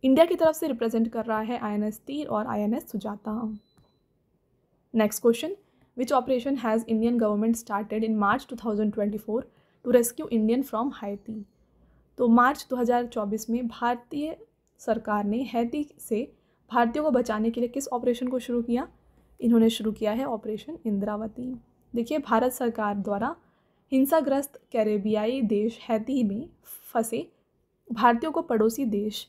इंडिया की तरफ से रिप्रेजेंट कर रहा है आई एन एस तीर और I N S Sujata next question which operation has Indian government started in March two thousand twenty four to rescue Indian from Haiti तो मार्च 2024 में भारतीय सरकार ने हैती से भारतीयों को बचाने के लिए किस ऑपरेशन को शुरू किया इन्होंने शुरू किया है ऑपरेशन इंद्रावती देखिए भारत सरकार द्वारा हिंसाग्रस्त कैरेबियाई देश हैती में फंसे भारतीयों को पड़ोसी देश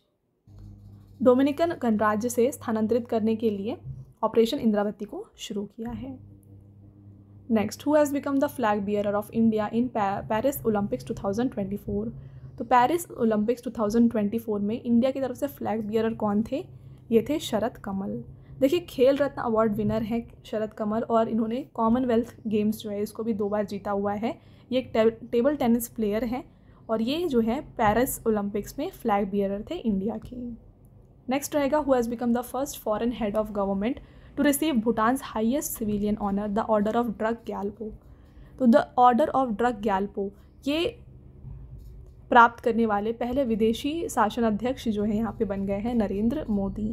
डोमिनिकन गणराज्य से स्थानांतरित करने के लिए ऑपरेशन इंद्रावती को शुरू किया है next who has become the flag bearer of India in Paris Olympics 2024 तो पेरिस ओलंपिक्स 2024 में इंडिया की तरफ से फ्लैग बियर कौन थे ये थे शरद कमल देखिए खेल रत्न अवार्ड विनर हैं शरद कमल और इन्होंने कॉमनवेल्थ गेम्स जो है इसको भी दो बार जीता हुआ है ये एक टे, टेबल टेनिस प्लेयर हैं और ये जो है पेरिस ओलंपिक्स में फ्लैग बियर थे इंडिया के नेक्स्ट रहेगा who has become the first foreign head of government to receive Bhutan's highest civilian honour the order of Druk Gyalpo. तो the order of Druk Gyalpo ये प्राप्त करने वाले पहले विदेशी शासन अध्यक्ष जो हैं यहाँ पे बन गए हैं नरेंद्र मोदी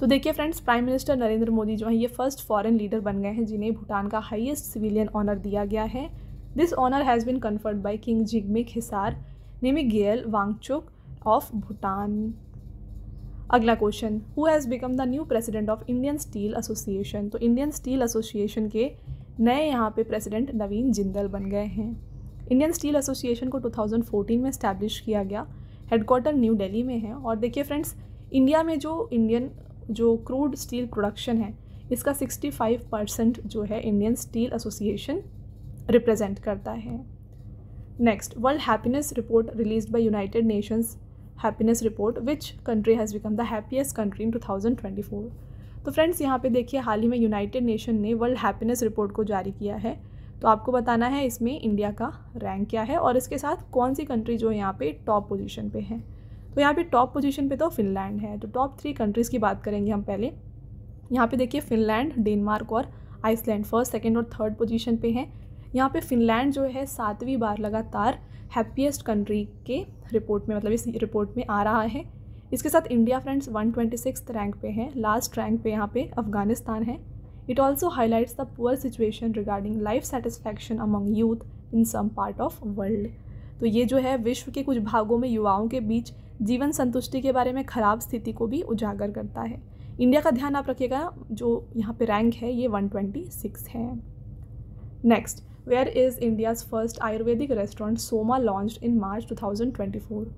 तो देखिए friends prime minister Narendra Modi जो हैं ये फर्स्ट फॉरेन लीडर बन गए हैं जिन्हें भूटान का हाईएस्ट सिविलियन ऑनर दिया गया है this honour has been conferred by King Jigme Khesar Namgyel Wangchuck of Bhutan अगला question who has become the new president of Indian steel association तो इंडियन स्टील एसोसिएशन के नए यहाँ पे प्रेसिडेंट नवीन जिंदल बन गए हैं इंडियन स्टील एसोसिएशन को 2014 में इस्टेब्लिश किया गया हेडक्वार्टर न्यू दिल्ली में है और देखिए फ्रेंड्स इंडिया में जो इंडियन जो क्रूड स्टील प्रोडक्शन है इसका 65 परसेंट जो है इंडियन स्टील एसोसिएशन रिप्रेजेंट करता है next World Happiness Report release by United Nations happiness report which country has become the happiest country in 2024 तो फ्रेंड्स यहाँ पे देखिए हाल ही में यूनाइटेड नेशन ने वर्ल्ड हैप्पीनेस रिपोर्ट को जारी किया है तो आपको बताना है इसमें इंडिया का रैंक क्या है और इसके साथ कौन सी कंट्री जो यहाँ पे टॉप पोजीशन पे है तो यहाँ पे टॉप पोजीशन पे तो फिनलैंड है तो टॉप थ्री कंट्रीज़ की बात करेंगे हम पहले यहाँ पे देखिए फिनलैंड डेनमार्क और आइसलैंड फर्स्ट सेकेंड और थर्ड पोजिशन पे हैं यहाँ पे फिनलैंड जो है सातवीं बार लगातार हैप्पीएस्ट कंट्री के रिपोर्ट में मतलब इस रिपोर्ट में आ रहा है इसके साथ India friends one twenty six rank पे हैं लास्ट रैंक पे यहाँ पे अफगानिस्तान है it also highlights the poor situation regarding life satisfaction among youth in some part of world तो ये जो है विश्व के कुछ भागों में युवाओं के बीच जीवन संतुष्टि के बारे में खराब स्थिति को भी उजागर करता है इंडिया का ध्यान आप रखिएगा जो यहाँ पे रैंक है ये 126 है next first ayurvedic restaurant Soma launch in March two thousand twenty 2024?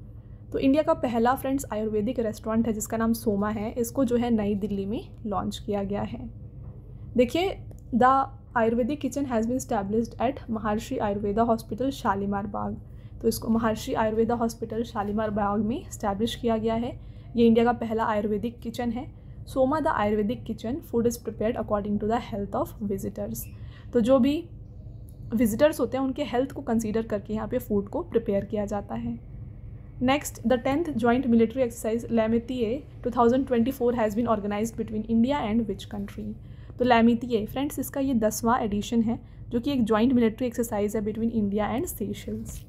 तो इंडिया का पहला फ्रेंड्स आयुर्वेदिक रेस्टोरेंट है जिसका नाम सोमा है इसको जो है नई दिल्ली में लॉन्च किया गया है देखिए the ayurvedic kitchen has been established at Maharishi Ayurveda hospital Shalimar बाग तो इसको महर्षि आयुर्वेदा हॉस्पिटल शालीमार बाग में स्टैब्लिश किया गया है ये इंडिया का पहला आयुर्वेदिक किचन है Soma the ayurvedic kitchen food is prepared according to the health of visitors तो जो भी विजिटर्स होते हैं उनके हेल्थ को कंसीडर करके यहाँ पे फूड को प्रिपेयर किया जाता है next the tenth joint military exercise twenty 2024 has been organise between India and which country तो लेमितिए फ्रेंड्स इसका ये दसवां एडिशन है जो कि एक जॉइंट मिलिट्री एक्सरसाइज है बिटवीन इंडिया एंड सेशल्स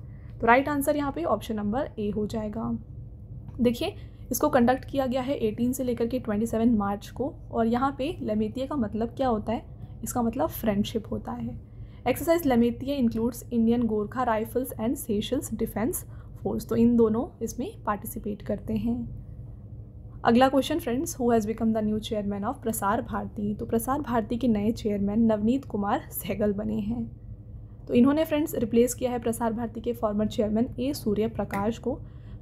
तो राइट आंसर यहाँ पे ऑप्शन नंबर ए हो जाएगा देखिए इसको कंडक्ट किया गया है 18 से लेकर के 27 मार्च को और यहाँ पे लेमितिया का मतलब क्या होता है इसका मतलब फ्रेंडशिप होता है exercise Lamitiye includes Indian Gorkha Rifles and Seychelles defence force तो इन दोनों इसमें पार्टिसिपेट करते हैं अगला question friends who has become the new chairman of Prasar Bharati तो प्रसार भारती के नए चेयरमैन नवनीत कुमार सहगल बने हैं तो इन्होंने फ्रेंड्स रिप्लेस किया है प्रसार भारती के फॉर्मर चेयरमैन ए सूर्य प्रकाश को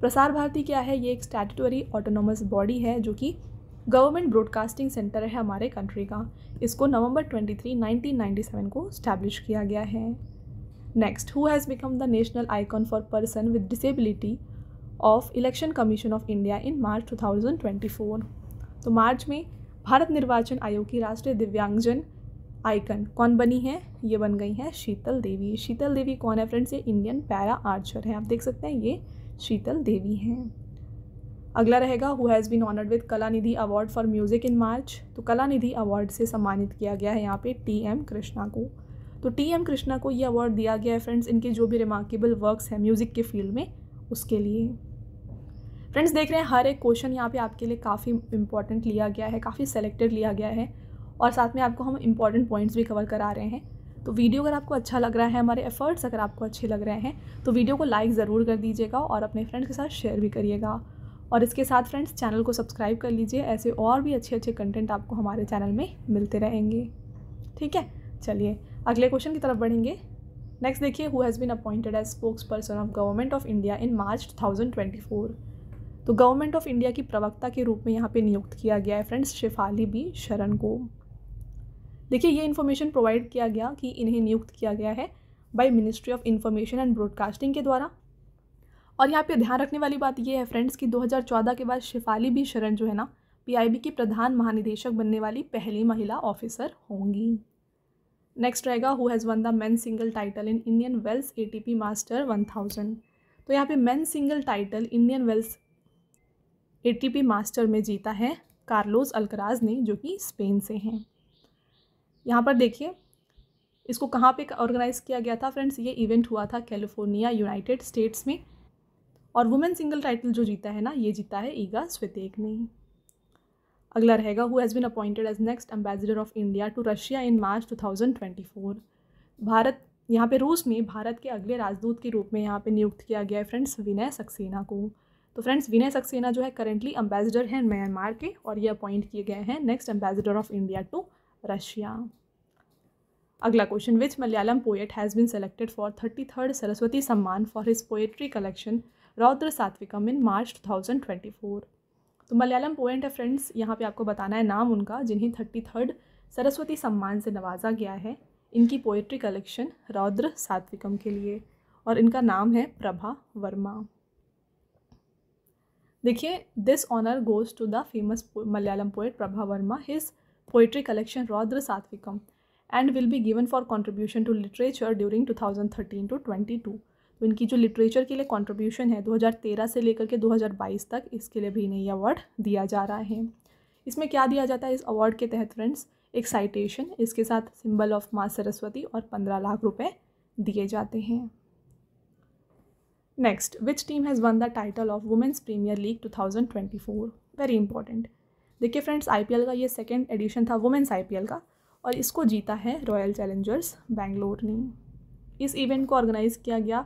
प्रसार भारती क्या है ये एक स्टैटूटरी ऑटोनोमस बॉडी है जो कि गवर्नमेंट ब्रॉडकास्टिंग सेंटर है हमारे कंट्री का इसको नवंबर 23, 1997 को स्टैब्लिश किया गया है next who has become the national icon for person with disability of Election commission of India in March 2024 तो मार्च में भारत निर्वाचन आयोग की राष्ट्रीय दिव्यांगजन आइकन कौन बनी है ये बन गई है शीतल देवी शीतल देवी कौन है फ्रेंड्स ये इंडियन पैरा आर्चर है आप देख सकते हैं ये शीतल देवी हैं अगला रहेगा who has been honoured with Kala Nidhi award for music in March तो कला निधि अवार्ड से सम्मानित किया गया है यहाँ पे टी एम कृष्णा को तो टी एम कृष्णा को ये अवार्ड दिया गया है फ्रेंड्स इनके जो भी रिमार्केबल वर्क्स हैं म्यूज़िक के फील्ड में उसके लिए फ्रेंड्स देख रहे हैं हर एक क्वेश्चन यहाँ पे आपके लिए काफ़ी इंपॉर्टेंट लिया गया है काफ़ी सेलेक्टेड लिया गया है और साथ में आपको हम इंपॉर्टेंट पॉइंट्स भी कवर करा रहे हैं तो वीडियो अगर आपको अच्छा लग रहा है हमारे एफर्ट्स अगर आपको अच्छे लग रहे हैं तो वीडियो को लाइक ज़रूर कर दीजिएगा और अपने फ्रेंड्स के साथ शेयर भी करिएगा और इसके साथ फ्रेंड्स चैनल को सब्सक्राइब कर लीजिए ऐसे और भी अच्छे अच्छे कंटेंट आपको हमारे चैनल में मिलते रहेंगे ठीक है चलिए अगले क्वेश्चन की तरफ बढ़ेंगे नेक्स्ट देखिए who has been appointed as spokesperson of government of India in March 2024 तो गवर्नमेंट ऑफ इंडिया की प्रवक्ता के रूप में यहाँ पे नियुक्त किया गया है फ्रेंड्स शेफाली बी शरण को देखिए ये इन्फॉर्मेशन प्रोवाइड किया गया कि इन्हें नियुक्त किया गया है by ministry of information and broadcasting के द्वारा और यहाँ पे ध्यान रखने वाली बात ये है फ्रेंड्स कि 2014 के बाद शिफाली भी शरण जो है ना पीआईबी की प्रधान महानिदेशक बनने वाली पहली महिला ऑफिसर होंगी नेक्स्ट रहेगा who has won the men singles title in Indian Wells a master one तो यहाँ पर men singles title Indian Wells a master में जीता है कार्लोस अल्कराज ने जो कि स्पेन से हैं यहाँ पर देखिए इसको कहाँ पे ऑर्गेनाइज़ किया गया था फ्रेंड्स ये इवेंट हुआ था कैलिफोर्निया यूनाइटेड स्टेट्स में और वुमेन सिंगल टाइटल जो जीता है ना ये जीता है ईगा स्वितेक ने अगला रहेगा who has been appointed as next ambassador of India to Russia in March to Bharat यहाँ पे रूस में भारत के अगले राजदूत के रूप में यहाँ पे नियुक्त किया गया है फ्रेंड्स विनय सक्सेना को तो फ्रेंड्स विनय सक्सेना जो है करेंटली अम्बेसडर हैं म्यांमार के और ये अपॉइंट किए गए हैं next ambassador of India to Russia अगला question which Malayalam poet has been selected for thirty third Saraswati Samman for his poetry collection Raudra सात्विकम in March 2024 तो मलयालम पोएट है फ्रेंड्स यहाँ पे आपको बताना है नाम उनका जिन्हें थर्टी थर्ड सरस्वती सम्मान से नवाजा गया है इनकी पोएट्री कलेक्शन रौद्र सात्विकम के लिए और इनका नाम है प्रभा वर्मा देखिए this honour goes to the famous Malayalam poet Prabha Varma his poetry collection Raudra Sathwikam and will given for contribution to literature during two thousand thirteen to twenty two उनकी जो लिटरेचर के लिए कंट्रीब्यूशन है 2013 से लेकर के 2022 तक इसके लिए भी इन्हें ये अवार्ड दिया जा रहा है इसमें क्या दिया जाता है इस अवार्ड के तहत फ्रेंड्स एक साइटेशन इसके साथ सिंबल ऑफ माँ सरस्वती और पंद्रह लाख रुपये दिए जाते हैं next which team has won the title of Women's Premier League 2024 very important देखिए फ्रेंड्स आईपीएल का ये सेकेंड एडिशन था वुमेंस आईपीएल का और इसको जीता है रॉयल चैलेंजर्स बेंगलोर ने इस इवेंट को ऑर्गेनाइज़ किया गया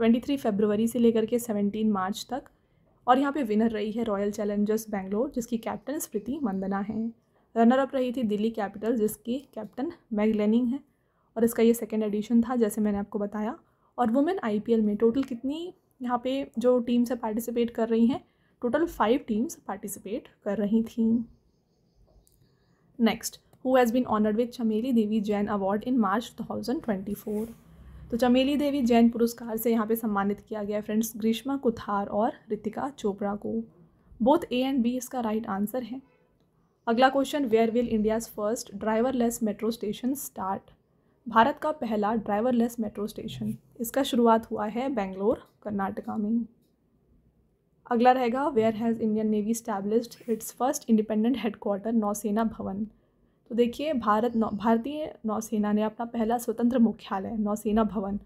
23 फरवरी से लेकर के 17 मार्च तक और यहाँ पे विनर रही है रॉयल चैलेंजर्स बैंगलोर जिसकी कैप्टन स्मृति मंदना है रनर अप रही थी दिल्ली कैपिटल जिसकी कैप्टन मैगलेनिंग है और इसका ये सेकेंड एडिशन था जैसे मैंने आपको बताया और वुमेन आई में टोटल कितनी यहाँ पे जो टीम्स है पार्टिसिपेट कर रही हैं टोटल फाइव टीम्स पार्टिसिपेट कर रही थी next who has been honoured with Chameli Devi Jain award in March 2024 तो चमेली देवी जैन पुरस्कार से यहाँ पे सम्मानित किया गया फ्रेंड्स ग्रीष्मा कुथार और रितिका चोपड़ा को बोथ ए एंड बी इसका राइट आंसर है अगला question where will India's first driverless metro station start Bharat का पहला ड्राइवरलेस मेट्रो स्टेशन इसका शुरुआत हुआ है बेंगलोर कर्नाटका में अगला रहेगा where has Indian navy established its first independent headquarter Nausena Bhavan तो देखिए भारत नौ भारतीय नौसेना ने अपना पहला स्वतंत्र मुख्यालय नौसेना भवन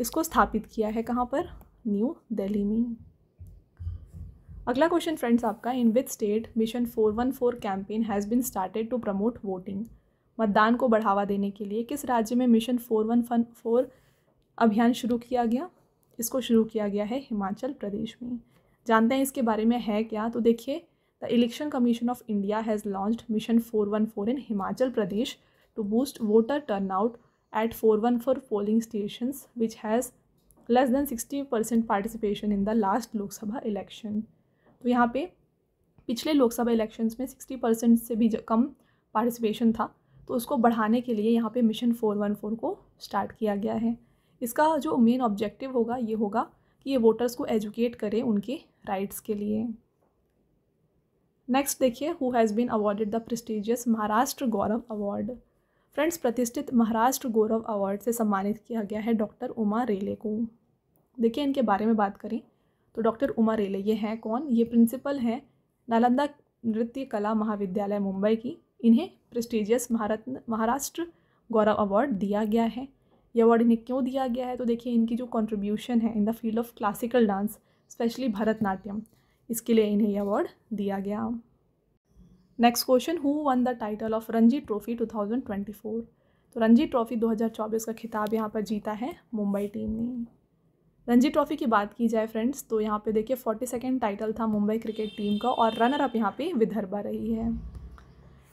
इसको स्थापित किया है कहाँ पर न्यू दिल्ली में अगला क्वेश्चन फ्रेंड्स आपका in with state mission four one four campaign has been started to promote voting मतदान को बढ़ावा देने के लिए किस राज्य में mission four one fun four अभियान शुरू किया गया इसको शुरू किया गया है हिमाचल प्रदेश में जानते हैं इसके बारे में है क्या तो देखिए the Election commission of India has launch mission four one four in Himachal Pradesh to boost voter turnout at four one four polling station which has less than sixty percent participation in the last Lok Sabha election तो यहाँ पे पिछले Lok Sabha elections में sixty percent से भी कम participation था तो उसको बढ़ाने के लिए यहाँ पे मिशन फोर वन फोर को स्टार्ट किया गया है इसका जो मेन ऑब्जेक्टिव होगा ये होगा कि ये वोटर्स को एजुकेट करें उनके राइट्स के लिए नेक्स्ट देखिए who has been awarded the prestigious Maharashtra Gaurav award friends प्रतिष्ठित महाराष्ट्र गौरव अवार्ड से सम्मानित किया गया है डॉक्टर उमा रेले को देखिए इनके बारे में बात करें तो डॉक्टर उमा रेले ये हैं कौन ये प्रिंसिपल हैं नालंदा नृत्य कला महाविद्यालय मुंबई की इन्हें प्रेस्टिजियस महारत्न महाराष्ट्र गौरव अवार्ड दिया गया है ये अवार्ड इन्हें क्यों दिया गया है तो देखिए इनकी जो कॉन्ट्रीब्यूशन है in the field of classical dance specially Bharatanatyam इसके लिए इन्हें अवार्ड दिया गया next question who won the title of Ranji trophy 2024 तो रणजी ट्रॉफी 2024 का खिताब यहाँ पर जीता है मुंबई टीम ने रणजी ट्रॉफी की बात की जाए फ्रेंड्स तो यहाँ पे देखिए फोर्टी सेकेंड टाइटल था मुंबई क्रिकेट टीम का और रनर अप यहाँ पे विदर्भा रही है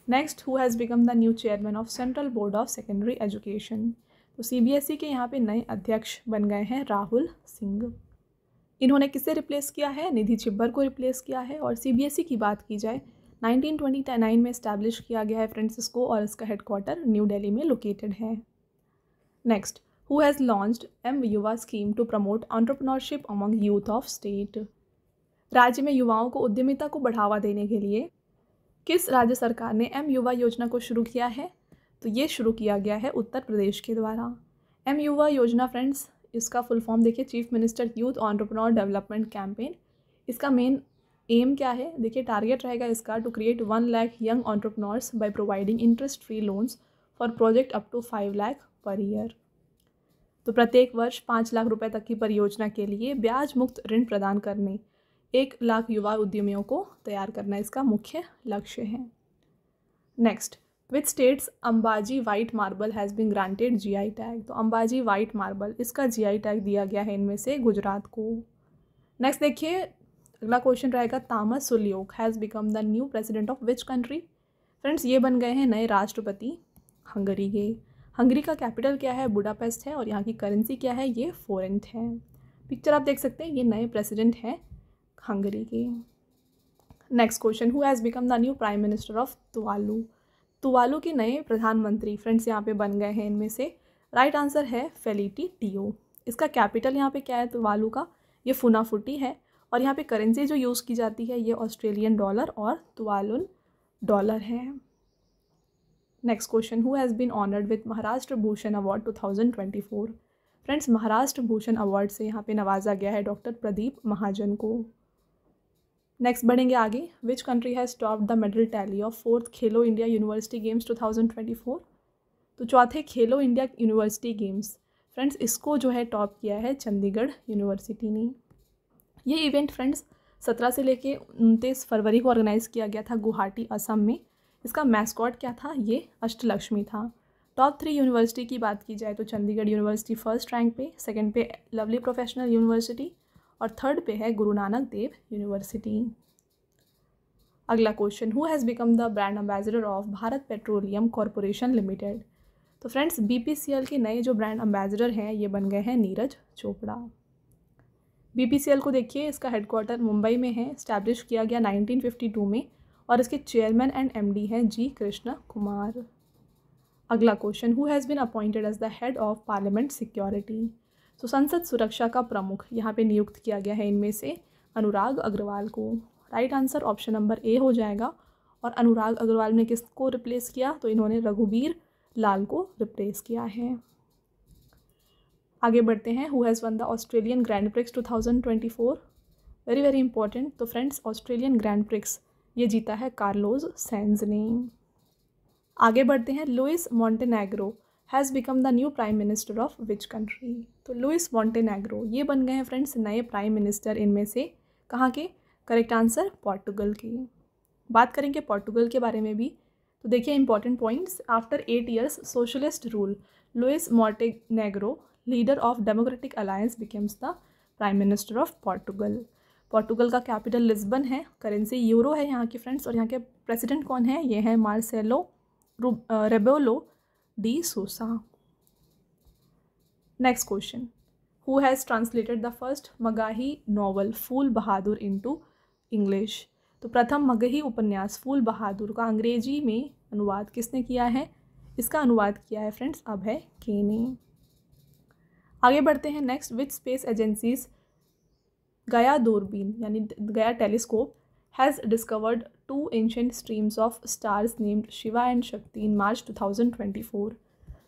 next who has become the new chairman of Central Board of Secondary Education तो सी e के यहाँ पे नए अध्यक्ष बन गए हैं राहुल सिंह इन्होंने किसे रिप्लेस किया है निधि छिब्बर को रिप्लेस किया है और सीबीएसई e की बात की जाए 1929 में इस्टेब्लिश किया गया है इसको और इसका हेडक्वार्टर न्यू दिल्ली में लोकेटेड है next who has launched M Yuva scheme to promote entrepreneurship among youth of state राज्य में युवाओं को उद्यमिता को बढ़ावा देने के लिए किस राज्य सरकार ने एम युवा योजना को शुरू किया है तो ये शुरू किया गया है उत्तर प्रदेश के द्वारा एम युवा योजना फ्रेंड्स इसका फुल फॉर्म देखिए chief minister youth entrepreneur development campaign इसका मेन एम क्या है देखिए टारगेट रहेगा इसका to create one lakh young entrepreneurs by providing interest free loans for project up to five lakh per year तो प्रत्येक वर्ष पाँच लाख रुपए तक की परियोजना के लिए ब्याज मुक्त ऋण प्रदान करने एक लाख युवा उद्यमियों को तैयार करना इसका मुख्य लक्ष्य है next which states Ambaji white marble has been granted G I tag तो अम्बाजी वाइट मार्बल इसका जी आई टैग दिया गया है इनमें से गुजरात को नेक्स्ट देखिए अगला क्वेश्चन रहेगा Tamas Sulyok has become the new president of which country friends ये बन गए हैं नए राष्ट्रपति हंगरी के हंगरी का कैपिटल क्या है बुडापेस्ट है और यहाँ की करेंसी क्या है ये फोरेंट है पिक्चर आप देख सकते हैं ये नए प्रेसिडेंट हैं हंगरी के next question who has become the new prime minister of Tuvalu Tuvalu के नए प्रधानमंत्री फ्रेंड्स यहाँ पे बन गए हैं इनमें से राइट आंसर है फेलिटी टीओ इसका कैपिटल यहाँ पे क्या है तुवालू का ये फुनाफुटी है और यहाँ पे करेंसी जो यूज़ की जाती है ये ऑस्ट्रेलियन डॉलर और तुवालुन डॉलर है next question who has been honoured with Maharashtra Bhushan award to friends Maharashtra Bhushan award से यहाँ पे नवाजा गया है डॉक्टर प्रदीप महाजन को नेक्स्ट बढ़ेंगे आगे which country has top the medal tally of fourth Khelo India university games 2024 तो चौथे खेलो इंडिया यूनिवर्सिटी गेम्स फ्रेंड्स इसको जो है टॉप किया है चंडीगढ़ यूनिवर्सिटी ने ये इवेंट फ्रेंड्स सत्रह से लेके उनतीस फरवरी को ऑर्गेनाइज़ किया गया था गुवाहाटी असम में इसका मैस्कॉट क्या था ये अष्टलक्ष्मी था टॉप थ्री यूनिवर्सिटी की बात की जाए तो चंडीगढ़ यूनिवर्सिटी फर्स्ट रैंक पे सेकंड पे लवली प्रोफेशनल यूनिवर्सिटी और थर्ड पे है गुरु नानक देव यूनिवर्सिटी अगला question who has become the brand ambassador of Bharat Petroleum Corporation Limited तो फ्रेंड्स बीपीसीएल के नए जो ब्रांड एम्बेसडर हैं ये बन गए हैं नीरज चोपड़ा बीपीसीएल को देखिए इसका हेडक्वार्टर मुंबई में है स्टैब्लिश किया गया 1952 में और इसके चेयरमैन एंड एमडी हैं जी कृष्ण कुमार अगला question who has been appointed as the head of parliament security तो संसद सुरक्षा का प्रमुख यहाँ पे नियुक्त किया गया है इनमें से अनुराग अग्रवाल को right answer option number A हो जाएगा और अनुराग अग्रवाल ने किसको रिप्लेस किया तो इन्होंने रघुबीर लाल को रिप्लेस किया है आगे बढ़ते हैं who has won the Australian Grand Prix 2024 very very important तो फ्रेंड्स ऑस्ट्रेलियन ग्रैंड प्रिक्स ये जीता है कार्लोज सेंज ने आगे बढ़ते हैं Luis Montenegro has become the new prime minister of which country तो लुइस मॉन्टेनैग्रो ये बन गए हैं फ्रेंड्स नए प्राइम मिनिस्टर इनमें से कहाँ के करेक्ट आंसर पोर्टुगल की बात करेंगे पोर्टुगल के बारे में भी तो देखिए important points after eight years socialist rule Luis Montenegro leader of Democratic Alliance becomes the prime minister of Portugal Portugal का कैपिटल लिस्बन है करेंसी यूरो है यहाँ की फ्रेंड्स और यहाँ के प्रेसिडेंट कौन है ये हैं Marcelo Rebelo de Sousa next question has translated the first Magahi novel Phool Bahadur into English तो प्रथम मगही उपन्यास फूल बहादुर का अंग्रेजी में अनुवाद किसने किया है इसका अनुवाद किया है फ्रेंड्स अब है के ने आगे बढ़ते हैं नेक्स्ट विथ स्पेस एजेंसीज गया दूरबीन यानी गया telescope has discovered two ancient streams of stars named Shiva and Shakti in March 2024.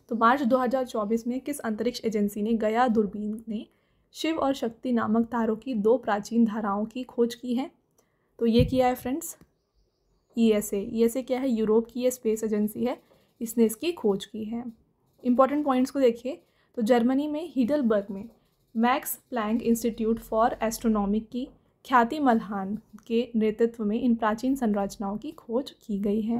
तो मार्च 2024 में किस अंतरिक्ष एजेंसी ने गया दूरबीन ने शिव और शक्ति नामक तारों की दो प्राचीन धाराओं की खोज की है तो ये किया है फ्रेंड्स ई एस ए क्या है यूरोप की ये स्पेस एजेंसी है इसने इसकी खोज की है इंपॉर्टेंट पॉइंट्स को देखिए तो जर्मनी में हीडलबर्ग में Max Planck Institute for astronomic की ख्याति मल्हान के नेतृत्व में इन प्राचीन संरचनाओं की खोज की गई है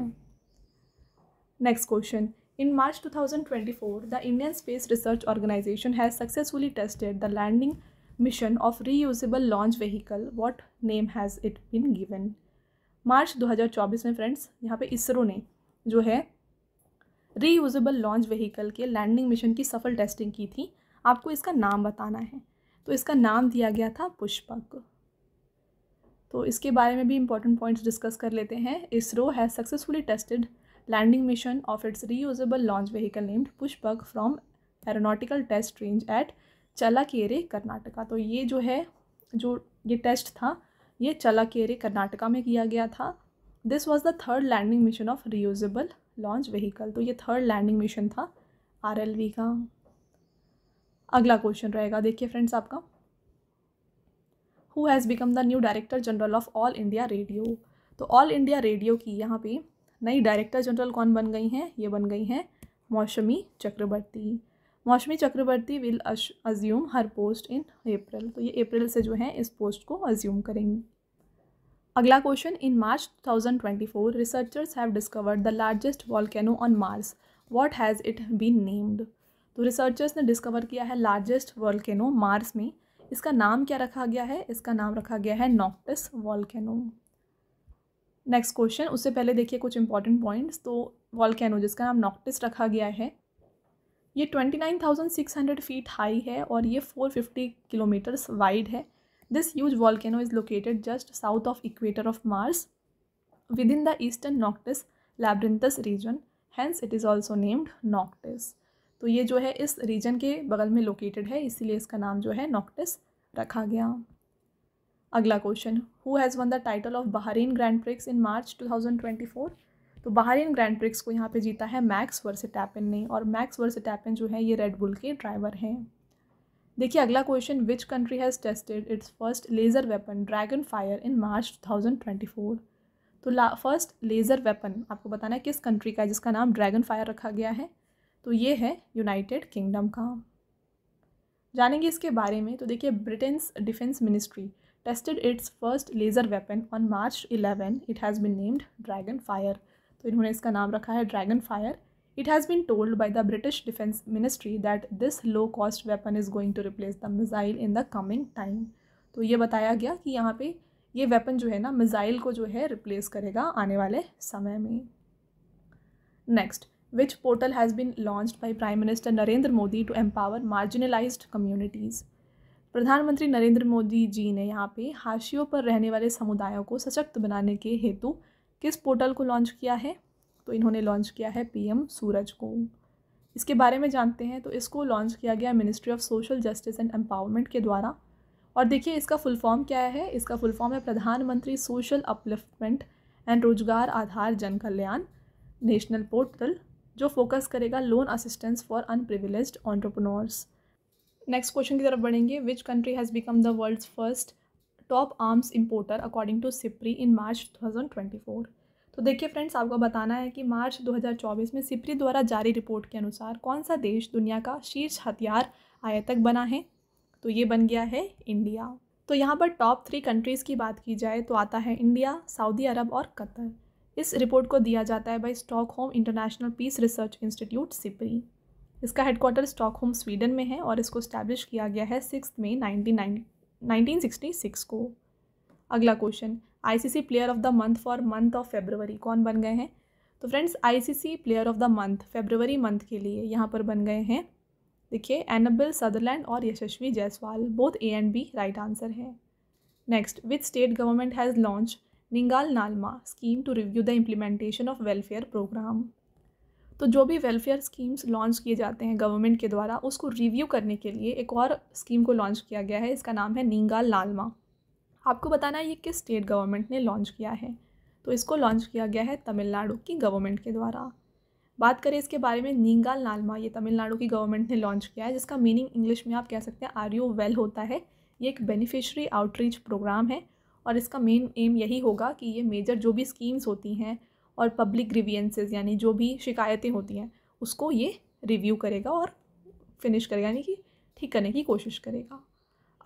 next question in March 2024 the Indian Space Research Organisation has successfully tested the landing mission of re reusable launch vehicle what name has it been given March दो हज़ार चौबीस में फ्रेंड्स यहाँ पर इसरो ने जो है री रीयूजेबल लॉन्च व्हीकल के लैंडिंग मिशन की सफल टेस्टिंग की थी आपको इसका नाम बताना है तो इसका नाम दिया गया था पुष्पक तो इसके बारे में भी इंपॉर्टेंट पॉइंट्स डिस्कस कर लेते हैं ISRO has successfully tested landing mission of its reusable launch vehicle named Pushpak from aeronautical test range at Challakere Karnataka तो ये जो है जो ये टेस्ट था ये चलाकेरे कर्नाटका में किया गया था this was the third landing mission of reusable launch vehicle तो ये थर्ड लैंडिंग मिशन था आर का अगला क्वेश्चन रहेगा देखिए फ्रेंड्स आपका who has become the new director general of all India radio तो ऑल इंडिया रेडियो की यहाँ पे नई डायरेक्टर जनरल कौन बन गई हैं ये बन गई हैं Mausami Chakravarti Mausami Chakravarti will assume her post in April तो ये अप्रैल से जो है इस पोस्ट को अज्यूम करेंगे अगला question in March 2024 researchers have discovered the largest volcano on Mars what has it been named तो रिसर्चर्स ने डिस्कवर किया है लार्जेस्ट वॉलकैनो मार्स में इसका नाम क्या रखा गया है इसका नाम रखा गया है नॉक्टिस वॉलकैनो नेक्स्ट क्वेश्चन उससे पहले देखिए कुछ इंपॉर्टेंट पॉइंट्स तो वॉलकैनो जिसका नाम नॉक्टिस रखा गया है ये twenty nine thousand six hundred feet high है और ये फोर फिफ्टी किलोमीटर्स वाइड है this huge volcano is located just south of equator of Mars within the eastern Noctis Labyrinthus region hence it is also named Noctis तो ये जो है इस reason के बगल में लोकेटेड है इसीलिए इसका नाम जो है नॉक्टिस रखा गया अगला question who has won the title of Bahrain Grand Prix in March 2024 तो बहरीन ग्रैंड प्रिक्स को यहाँ पे जीता है मैक्स टैपिन ने और मैक्स टैपिन जो है ये रेडबुल के ड्राइवर हैं देखिए अगला question which country has tested its first laser weapon Dragon Fire in March four तो ला फर्स्ट लेज़र वेपन आपको बताना है किस कंट्री का है जिसका नाम ड्रैगन फायर रखा गया है तो ये है यूनाइटेड किंगडम का जानेंगे इसके बारे में तो देखिए Britain's defence ministry tested its first laser weapon on March eleven it has been named Dragon Fire तो इन्होंने इसका नाम रखा है Dragon Fire it has been told by the British defence ministry that this low cost weapon is going to replace the missile in the coming time तो ये बताया गया कि यहाँ पे ये वेपन जो है ना मिज़ाइल को जो है रिप्लेस करेगा आने वाले समय में next which portal has been launched by Prime Minister Narendra Modi to empower marginalized communities. प्रधानमंत्री नरेंद्र मोदी जी ने यहाँ पे हाशियों पर रहने वाले समुदायों को सशक्त बनाने के हेतु किस पोर्टल को लॉन्च किया है तो इन्होंने लॉन्च किया है पीएम सूरज को इसके बारे में जानते हैं तो इसको लॉन्च किया गया ministry of social justice and empowerment के द्वारा और देखिए इसका फुल फॉर्म क्या है इसका फुल फॉर्म है प्रधानमंत्री social upliftment and Rozgar Adhar Jan Kalyan national portal जो फोकस करेगा loan assistance for underprivileged entrepreneurs next question की तरफ बढ़ेंगे which country has become the world's first top arms importer according to SIPRI in March two तो देखिए friends आपको बताना है कि मार्च 2024 में सिप्री द्वारा जारी रिपोर्ट के अनुसार कौन सा देश दुनिया का शीर्ष हथियार आयातक बना है तो ये बन गया है इंडिया तो यहाँ पर टॉप थ्री कंट्रीज़ की बात की जाए तो आता है इंडिया सऊदी अरब और कतर इस रिपोर्ट को दिया जाता है by home international peace research institute SIPRI इसका हेडक्वार्टर होम स्वीडन में है और इसको स्टैब्लिश किया गया है six May nineteen nineteen sixty six को अगला question ICC player of the month for month of February कौन बन गए हैं तो friends ICC player of the month February month के लिए यहाँ पर बन गए हैं देखिए एनबिल सदरलैंड और Yashasvi Jaiswal both A and B right answer है next which state government has launch Neengal Nalama scheme to review the implementation of welfare programme तो जो भी वेलफेयर स्कीम्स लॉन्च किए जाते हैं गवर्नमेंट के द्वारा उसको रिव्यू करने के लिए एक और स्कीम को लॉन्च किया गया है इसका नाम है नींगाल लालमा आपको बताना है ये किस स्टेट गवर्नमेंट ने लॉन्च किया है तो इसको लॉन्च किया गया है तमिलनाडु की गवर्नमेंट के द्वारा बात करें इसके बारे में नींगाल नालमा ये तमिलनाडु की गवर्नमेंट ने लॉन्च किया है जिसका मीनिंग इंग्लिश में आप कह सकते हैं आर यू वेल होता है ये एक बेनिफिशरी आउटरीच प्रोग्राम है और इसका मेन एम यही होगा कि ये मेजर जो भी स्कीम्स होती हैं और पब्लिक ग्रीवियंसेस यानी जो भी शिकायतें होती हैं उसको ये रिव्यू करेगा और फिनिश करेगा यानी कि ठीक करने की कोशिश करेगा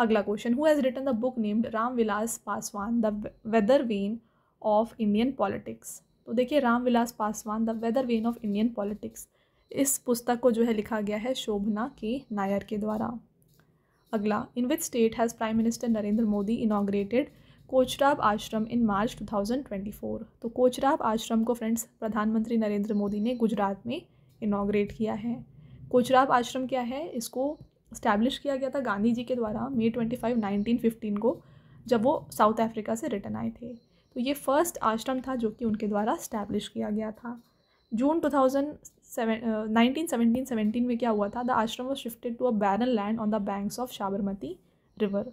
अगला question who has written the book named Ram Vilas Paswan the weather vane of Indian politics तो देखिए Ram Vilas Paswan the weather vane of Indian politics इस पुस्तक को जो है लिखा गया है शोभना के नायर के द्वारा अगला in which state has prime minister Narendra Modi inaugurated Kochrab Ashram in March 2024 तो कोचराब आश्रम को फ्रेंड्स प्रधानमंत्री नरेंद्र मोदी ने गुजरात में इनाग्रेट किया है कोचराब आश्रम क्या है इसको इस्टेब्लिश किया गया था गांधी जी के द्वारा May twenty five nineteen fifteen को जब वो साउथ अफ्रीका से रिटर्न आए थे तो ये फर्स्ट आश्रम था जो कि उनके द्वारा इस्टेब्लिश किया गया था June two thousand nineteen seventeen seventeen में क्या हुआ था the ashram was shifted to a barren land on the banks of Sabarmati river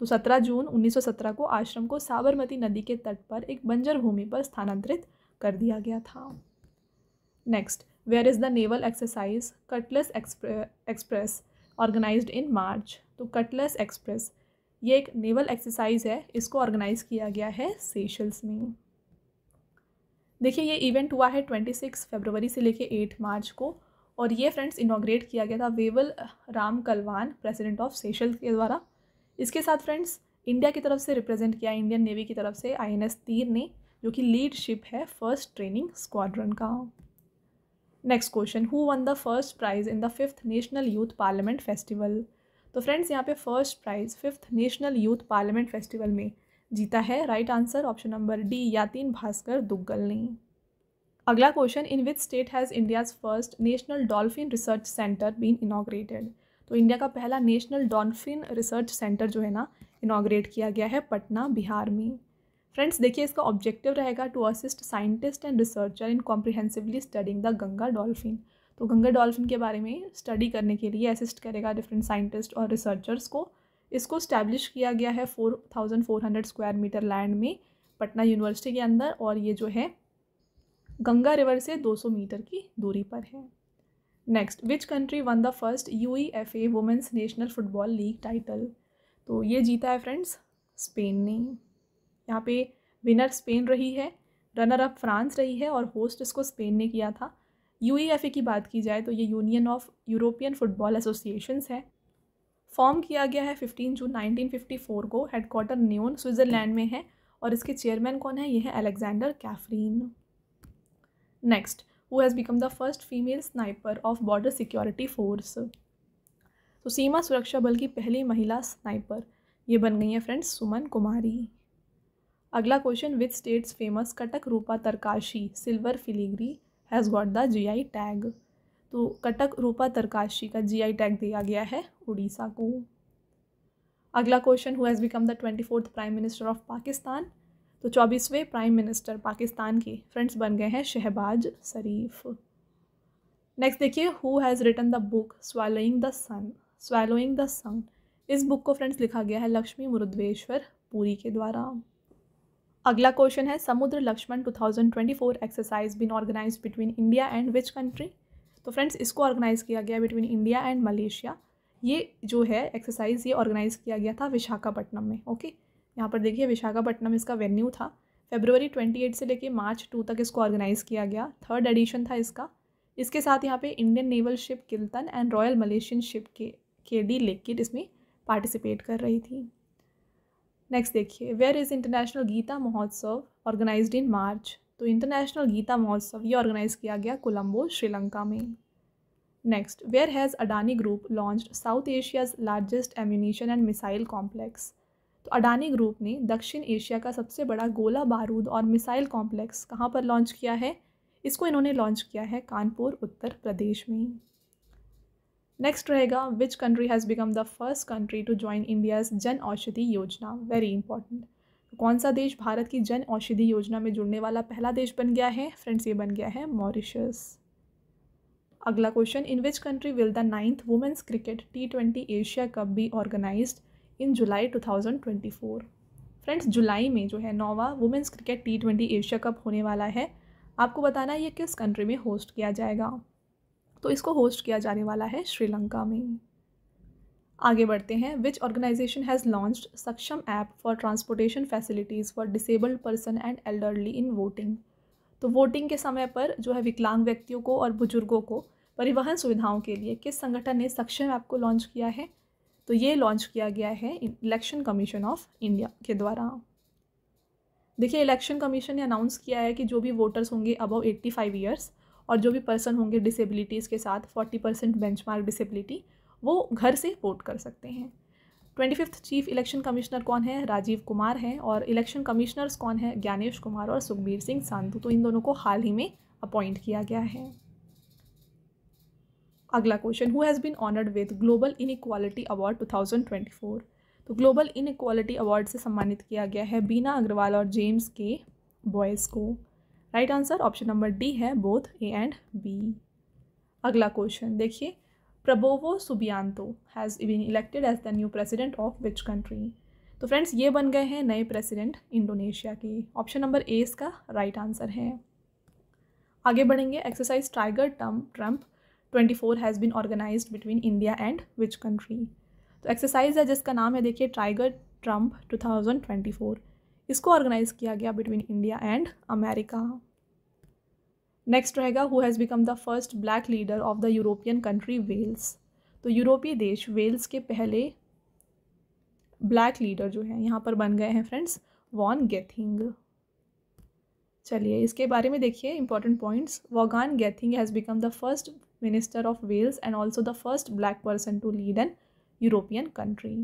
तो 17 जून 1917 को आश्रम को साबरमती नदी के तट पर एक बंजर भूमि पर स्थानांतरित कर दिया गया था next where is the naval exercise Cutlass Express organize in March तो कटलेस एक्सप्रेस ये एक नेवल एक्सरसाइज है इसको ऑर्गेनाइज किया गया है सेशल्स में देखिए ये इवेंट हुआ है ट्वेंटी सिक्स फेबरवरी से लेके एट मार्च को और ये फ्रेंड्स इनाग्रेट किया गया था Wavel Ramkalawan president of Seychelles के द्वारा इसके साथ फ्रेंड्स इंडिया की तरफ से रिप्रेजेंट किया इंडियन नेवी की तरफ से आई एन एस तीर ने जो कि लीडशिप है फर्स्ट ट्रेनिंग स्क्वाड्रन का next question who won the first prize in the fifth national youth parliament festival तो फ्रेंड्स यहाँ पे first prize fifth national youth parliament festival में जीता है right answer option number D Yatin Bhaskar Duggal ने अगला question in which state has India's first national dolphin research centre been inaugurated तो India का पहला नेशनल डॉल्फिन रिसर्च सेंटर जो है ना इनाग्रेट किया गया है पटना बिहार में फ्रेंड्स देखिए इसका ऑब्जेक्टिव रहेगा to assist scientist and researcher in comprehensively studying the Ganga dolphin तो गंगा डॉल्फिन के बारे में स्टडी करने के लिए असिस्ट करेगा डिफरेंट साइंटिस्ट और रिसर्चर्स को इसको स्टैब्लिश किया गया है four thousand four hundred square metre land में पटना यूनिवर्सिटी के अंदर और ये जो है गंगा रिवर से दो सौ मीटर की दूरी पर है next which country won the first U E F A women's national football league title तो ये जीता है फ्रेंड्स स्पेन ने यहाँ पे विनर स्पेन रही है रनर अप फ्रांस रही है और होस्ट इसको स्पेन ने किया था यू ई एफ ए की बात की जाए तो ये union of European football associations है फॉर्म किया गया है fifteen June nineteen fifty four को हेडक्वार्टर न्यून स्विट्ज़रलैंड में है और इसके चेयरमैन कौन है ये है Aleksander Ceferin next who has become the first female sniper of border security force तो सीमा सुरक्षा बल की पहली महिला स्नाइपर ये बन गई है फ्रेंड्स सुमन कुमारी अगला question which states famous Cuttack Rupa Tarkasi silver filigree has got the GI tag तो कटक रूपा तरकाशी का जीआई टैग दिया गया है उड़ीसा को अगला question who has become the twenty fourth prime minister of Pakistan तो चौबीसवें प्राइम मिनिस्टर पाकिस्तान के फ्रेंड्स बन गए हैं शहबाज शरीफ नेक्स्ट देखिए who has written the book swallowing the sun swallowing the sun इस बुक को फ्रेंड्स लिखा गया है लक्ष्मी मुरुद्वेश्वर पुरी के द्वारा अगला क्वेश्चन है Samudra Laksamana 2024 exercise been organize between India and which country तो फ्रेंड्स इसको ऑर्गेनाइज किया गया बिटवीन इंडिया एंड मलेशिया ये जो है एक्सरसाइज ये ऑर्गेनाइज किया गया था विशाखापट्टनम में ओके okay? यहाँ पर देखिए विशाखापट्टनम इसका वेन्यू था फेब्रवरी एट से लेके मार्च टू तक इसको ऑर्गेनाइज़ किया गया थर्ड एडिशन था इसका इसके साथ यहाँ पे Indian naval ship Kiltan and royal Malaysian ship के के डी लेक इसमें पार्टिसिपेट कर रही थी नेक्स्ट देखिए वेयर इज़ इंटरनेशनल गीता महोत्सव ऑर्गेनाइज्ड इन मार्च तो इंटरनेशनल गीता महोत्सव ये ऑर्गेनाइज किया गया कोलम्बो श्रीलंका में next where has Adani group launch South Asia's largest ammunition and missile complex तो अडानी ग्रुप ने दक्षिण एशिया का सबसे बड़ा गोला बारूद और मिसाइल कॉम्प्लेक्स कहाँ पर लॉन्च किया है इसको इन्होंने लॉन्च किया है कानपुर उत्तर प्रदेश में नेक्स्ट रहेगा which country has become the first country to join India's Jan Aushadhi योजना वेरी इंपॉर्टेंट तो कौन सा देश भारत की जन औषधि योजना में जुड़ने वाला पहला देश बन गया है फ्रेंड्स ये बन गया है मॉरिशस अगला question in which country will the ninth women's cricket T twenty Asia cup भी organize in July 2024 friends July में जो है नोवा women's cricket T twenty Asia cup होने वाला है आपको बताना ये किस कंट्री में होस्ट किया जाएगा तो इसको होस्ट किया जाने वाला है श्रीलंका में आगे बढ़ते हैं which organisation has launched Saksham app for transportation facilities for disabled person and elderly in voting तो वोटिंग के समय पर जो है विकलांग व्यक्तियों को और बुजुर्गों को परिवहन सुविधाओं के लिए किस संगठन ने सक्षम ऐप को लॉन्च किया है तो ये लॉन्च किया गया है इलेक्शन कमीशन ऑफ इंडिया के द्वारा देखिए इलेक्शन कमीशन ने अनाउंस किया है कि जो भी वोटर्स होंगे अबव 85 फाइव ईयर्स और जो भी पर्सन होंगे डिसेबिलिटीज़ के साथ 40 परसेंट बेंच डिसेबिलिटी वो घर से वोट कर सकते हैं twenty fifth chief election commissioner कौन है राजीव कुमार हैं और इलेक्शन कमिश्नर्स कौन है ज्ञानेश कुमार और सुखबीर सिंह सांधु तो इन दोनों को हाल ही में अपॉइंट किया गया है अगला question who has been honoured with global equality award 2024 तो ग्लोबल इक्वालिटी अवार्ड से सम्मानित किया गया है बीना अग्रवाल और जेम्स के बॉयज़ को right answer option number D है बोथ ए एंड बी अगला क्वेश्चन देखिए Prabowo Subianto has been elected as the new president of which country तो फ्रेंड्स ये बन गए हैं नए प्रेसिडेंट इंडोनेशिया के ऑप्शन नंबर ए इसका राइट आंसर है आगे बढ़ेंगे एक्सरसाइज टाइगर टम Triumph twenty four has been organize between India and which country तो एक्सरसाइज है जिसका नाम है देखिए tiger Trump two thousand twenty four इसको ऑर्गेनाइज किया गया between India and America next रहेगा who has become the first black leader of the European country Wales तो यूरोपीय देश वेल्स के पहले ब्लैक लीडर जो है यहाँ पर बन गए हैं फ्रेंड्स वॉन गेथिंग चलिए इसके बारे में देखिए important points Vaughan Gething has become the first minister of Wales and also the first black person to lead an European country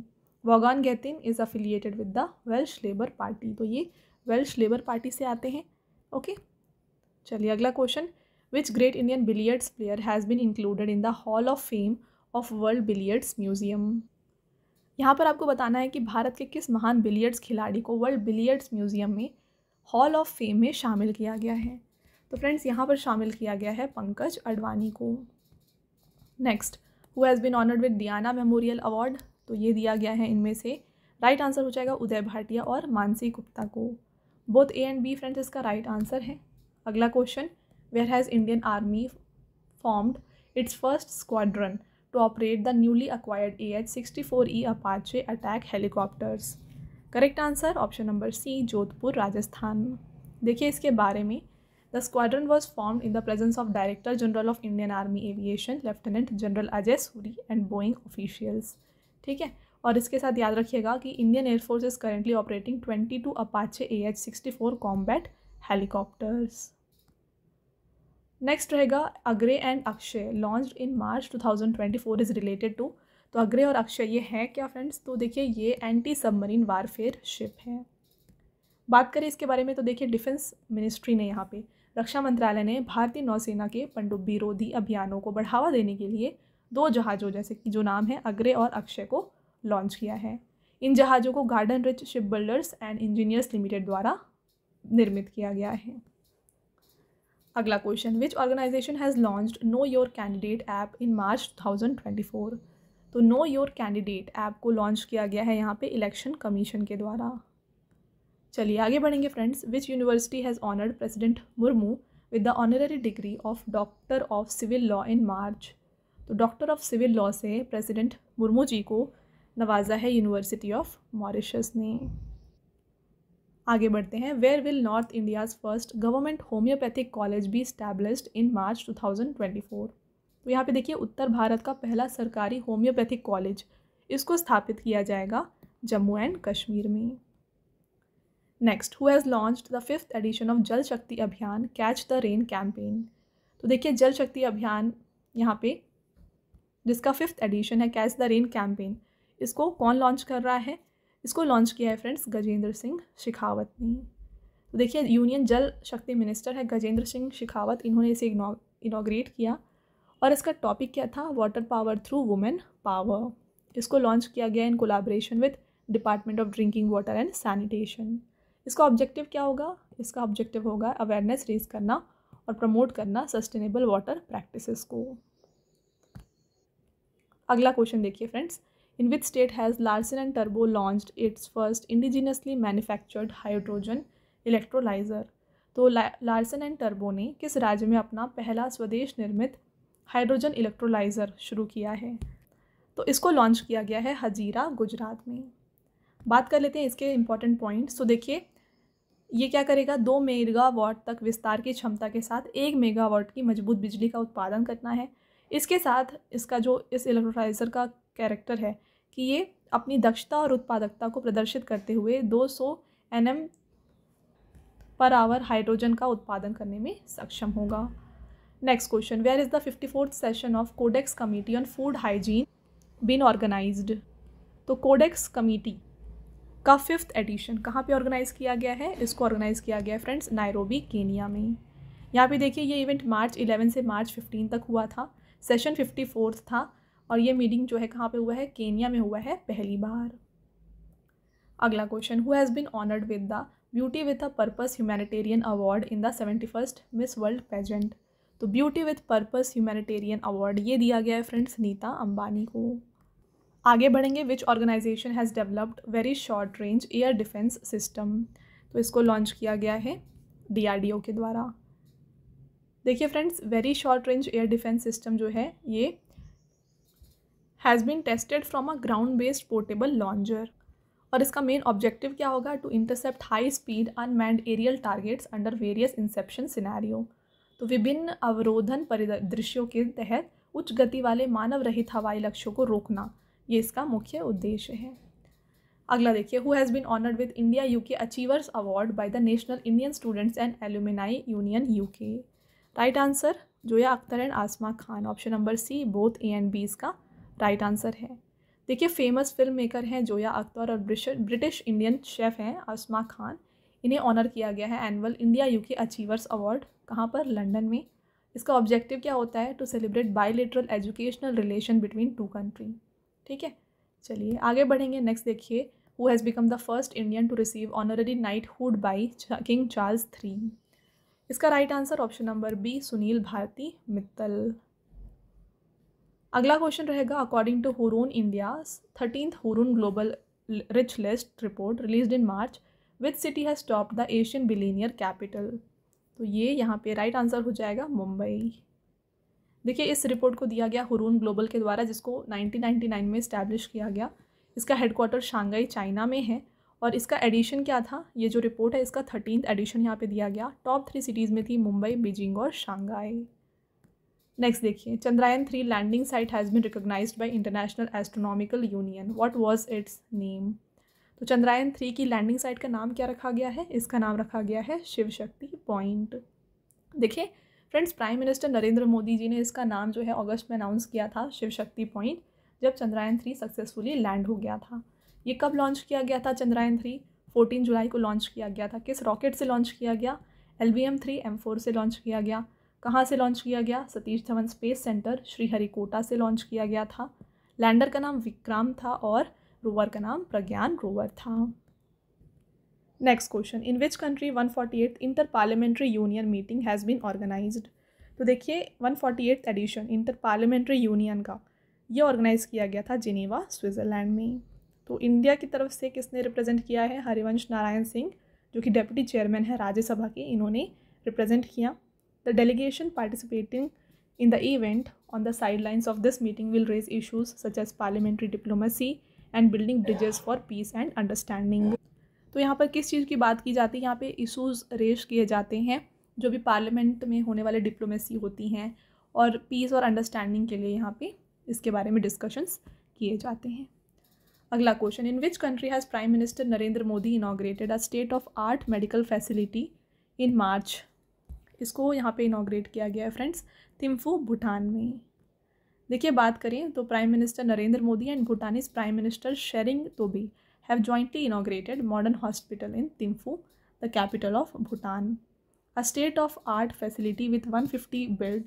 Vaughan Gething is affiliated with the Welsh Labour party तो ये Welsh Labour party से आते हैं okay okay? चलिए अगला question which great Indian billiards player has been included in the hall of fame of world billiards museum यहाँ पर आपको बताना है कि भारत के किस महान बिलियर्ड्स खिलाड़ी को वर्ल्ड बिलियर्ड्स म्यूजियम में हॉल ऑफ फेम में शामिल किया गया है तो फ्रेंड्स यहाँ पर शामिल किया गया है पंकज अडवाणी को next who has been honoured with Diana memorial award तो ये दिया गया है इनमें से राइट right आंसर हो जाएगा उदय भाटिया और मानसी गुप्ता को both A and B friends इसका राइट right आंसर है अगला question where has Indian army formed its first squadron to operate the newly acquired A H sixty four E Apache attack helicopters correct answer option number C Jodhpur Rajasthan देखिए इसके बारे में the squadron was form in the presence of director general of Indian army aviation lieutenant general Ajay Suri and Boeing officials ठीक है और इसके साथ याद रखिएगा कि Indian air force is currently operating twenty two Apache A H sixty four combat helicopters next रहेगा Agrey and Akshay launch in March two thousand twenty four is related to तो अग्रे और अक्षय ये हैं क्या फ्रेंड्स तो देखिए ये एंटी सबमरीन वारफेयर शिप है बात करें इसके बारे में तो देखिए डिफेंस मिनिस्ट्री ने यहाँ पे रक्षा मंत्रालय ने भारतीय नौसेना के रोधी अभियानों को बढ़ावा देने के लिए दो जहाज़ों जैसे कि जो नाम है अग्रे और अक्षय को लॉन्च किया है इन जहाज़ों को Garden Reach Shipbuilders and Engineers Limited द्वारा निर्मित किया गया है अगला question which organisation has launch Know Your Candidate app in March two तो नो योर कैंडिडेट ऐप को लॉन्च किया गया है यहाँ पे इलेक्शन कमीशन के द्वारा चलिए आगे बढ़ेंगे friends which university has honoured President Murmu with the honorary degree of doctor of civil law in March तो डॉक्टर ऑफ सिविल लॉ से प्रेसिडेंट मुर्मू जी को नवाजा है यूनिवर्सिटी ऑफ मॉरिशस ने आगे बढ़ते हैं where will North India's first government homeopathic college be established in March 2024 तो यहाँ पे देखिए उत्तर भारत का पहला सरकारी होम्योपैथिक कॉलेज इसको स्थापित किया जाएगा जम्मू एंड कश्मीर में next who has launch the fifth edition of Jal Shakti अभियान कैच द रेन कैंपेन तो देखिए जल शक्ति अभियान यहाँ पे जिसका फिफ्थ एडिशन है कैच द रेन कैंपेन इसको कौन लॉन्च कर रहा है इसको लॉन्च किया है फ्रेंड्स गजेंद्र सिंह शेखावत ने तो देखिए यूनियन जल शक्ति मिनिस्टर है गजेंद्र सिंह शेखावत इन्होंने इसे इनाग्रेट किया और इसका टॉपिक क्या था water power through women power इसको लॉन्च किया गया in collaboration with department of drinking water and sanitation इसका ऑब्जेक्टिव क्या होगा इसका ऑब्जेक्टिव होगा अवेयरनेस रेज करना और प्रमोट करना सस्टेनेबल वाटर प्रैक्टिसेस को अगला क्वेश्चन देखिए friends in which state has Larsen and टर्बो launch its first indigenously manufactured hydrogen electrolyser तो लार्सन एंड टर्बो ने किस राज्य में अपना पहला स्वदेश निर्मित हाइड्रोजन इलेक्ट्रोलाइज़र शुरू किया है तो इसको लॉन्च किया गया है हजीरा गुजरात में बात कर लेते हैं इसके इम्पॉर्टेंट पॉइंट्स तो देखिए ये क्या करेगा दो मेगावाट तक विस्तार की क्षमता के साथ एक मेगावाट की मजबूत बिजली का उत्पादन करना है इसके साथ इसका जो इस इलेक्ट्रोलाइज़र का कैरेक्टर है कि ये अपनी दक्षता और उत्पादकता को प्रदर्शित करते हुए 200 सौ पर आवर हाइड्रोजन का उत्पादन करने में सक्षम होगा next question where is the fifty fourth session of Codex Committee on food hygiene been organised तो कोडेक्स कमेटी का फिफ्थ एडिशन कहाँ पे ऑर्गेनाइज़ किया गया है इसको ऑर्गेनाइज़ किया गया है फ्रेंड्स नायरोबी केनिया में यहाँ पे देखिए ये इवेंट मार्च 11 से मार्च 15 तक हुआ था सेशन फिफ्टी फोर्थ था और ये मीटिंग जो है कहाँ पे हुआ है केनिया में हुआ है पहली बार अगला question who has been honoured with the beauty with a purpose humanitarian award in the seventy first miss world pageant तो beauty with purpose humanitarian award ये दिया गया है फ्रेंड्स नीता अंबानी को आगे बढ़ेंगे which organisation has developed very short range air defence system तो इसको लॉन्च किया गया है डी के द्वारा देखिए friends very short range air defence system जो है ये has been tested from a ground based portable launcher और इसका मेन ऑब्जेक्टिव क्या होगा to intercept high speed unmanned aerial targets under various interception scenario तो विभिन्न अवरोधन परिदृश्यों के तहत उच्च गति वाले मानव रहित हवाई लक्ष्यों को रोकना ये इसका मुख्य उद्देश्य है अगला देखिए who has been honoured with India UK achievers award by the national Indian students and alumni union UK right answer Zoya Akhtar and Asma Khan option number C both A and B इसका राइट आंसर है देखिए फेमस फिल्म मेकर हैं जोया अख्तर और British Indian chef हैं आसमा खान इन्हें honour किया गया है annual India UK achievers award कहाँ पर लंदन में इसका ऑब्जेक्टिव क्या होता है to celebrate bilateral educational relation between two country ठीक है चलिए आगे बढ़ेंगे नेक्स्ट देखिए who has become the first Indian to receive honorary knighthood by King Charles three इसका right answer option number B Sunil Bharti Mittal अगला क्वेश्चन रहेगा according to Hurun India thirteenth Hurun global rich list report release in March which city has top the Asian billionaire capital तो ये यहाँ पे right answer हो जाएगा मुंबई देखिए इस रिपोर्ट को दिया गया हुरून ग्लोबल के द्वारा जिसको 1999 में इस्टेब्लिश किया गया इसका हेडक्वार्टर शांघाई चाइना में है और इसका एडिशन क्या था ये जो रिपोर्ट है इसका थर्टीन एडिशन यहाँ पे दिया गया टॉप थ्री सिटीज़ में थी मुंबई बीजिंग और शांघाई नेक्स्ट देखिए Chandrayaan three landing site has been recognise by International astronomical Union what was its name तो चंद्रयान थ्री की लैंडिंग साइट का नाम क्या रखा गया है इसका नाम रखा गया है शिव शक्ति पॉइंट देखिए friends prime minister Narendra Modi ji ने इसका नाम जो है अगस्त में अनाउंस किया था शिव शक्ति पॉइंट जब चंद्रयान थ्री सक्सेसफुली लैंड हो गया था ये कब लॉन्च किया गया था चंद्रयान थ्री फोर्टीन जुलाई को लॉन्च किया गया था किस रॉकेट से लॉन्च किया गया L B M three M four से लॉन्च किया गया कहाँ से लॉन्च किया गया सतीश धवन स्पेस सेंटर श्रीहरिकोटा से लॉन्च किया गया था लैंडर का नाम विक्रम था और रोवर का नाम प्रज्ञान रोवर था next question in which country one forty eight inter parliamentary union meeting has been organise तो देखिए one forty eight edition inter parliamentary union का ये ऑर्गेनाइज़ किया गया था जिनेवा स्विट्ज़रलैंड में तो इंडिया की तरफ से किसने रिप्रेजेंट किया है हरिवंश नारायण सिंह जो कि डेप्यूटी चेयरमैन है राज्यसभा के इन्होंने रिप्रेजेंट किया the delegation participating in the event on the sidelines of this meeting will raise issues such as parliamentary diplomacy and building bridges for peace and understanding तो यहाँ पर किस चीज़ की बात की जाती है यहाँ पे इशूज़ रेज किए जाते हैं जो भी पार्लियामेंट में होने वाले डिप्लोमेसी होती हैं और पीस और अंडरस्टैंडिंग के लिए यहाँ पे इसके बारे में डिस्कशंस किए जाते हैं अगला question in which country has prime minister Narendra Modi inaugurated a state of art medical facility in March इसको यहाँ पे इनाग्रेट किया गया है फ्रेंड्स थिम्फू भूटान में देखिए बात करें तो prime minister Narendra Modi and Bhutanese prime minister Tshering Tobgay have jointly inaugurated Modern Hospital in Thimphu, the capital of Bhutan. A state of art facility with 150 built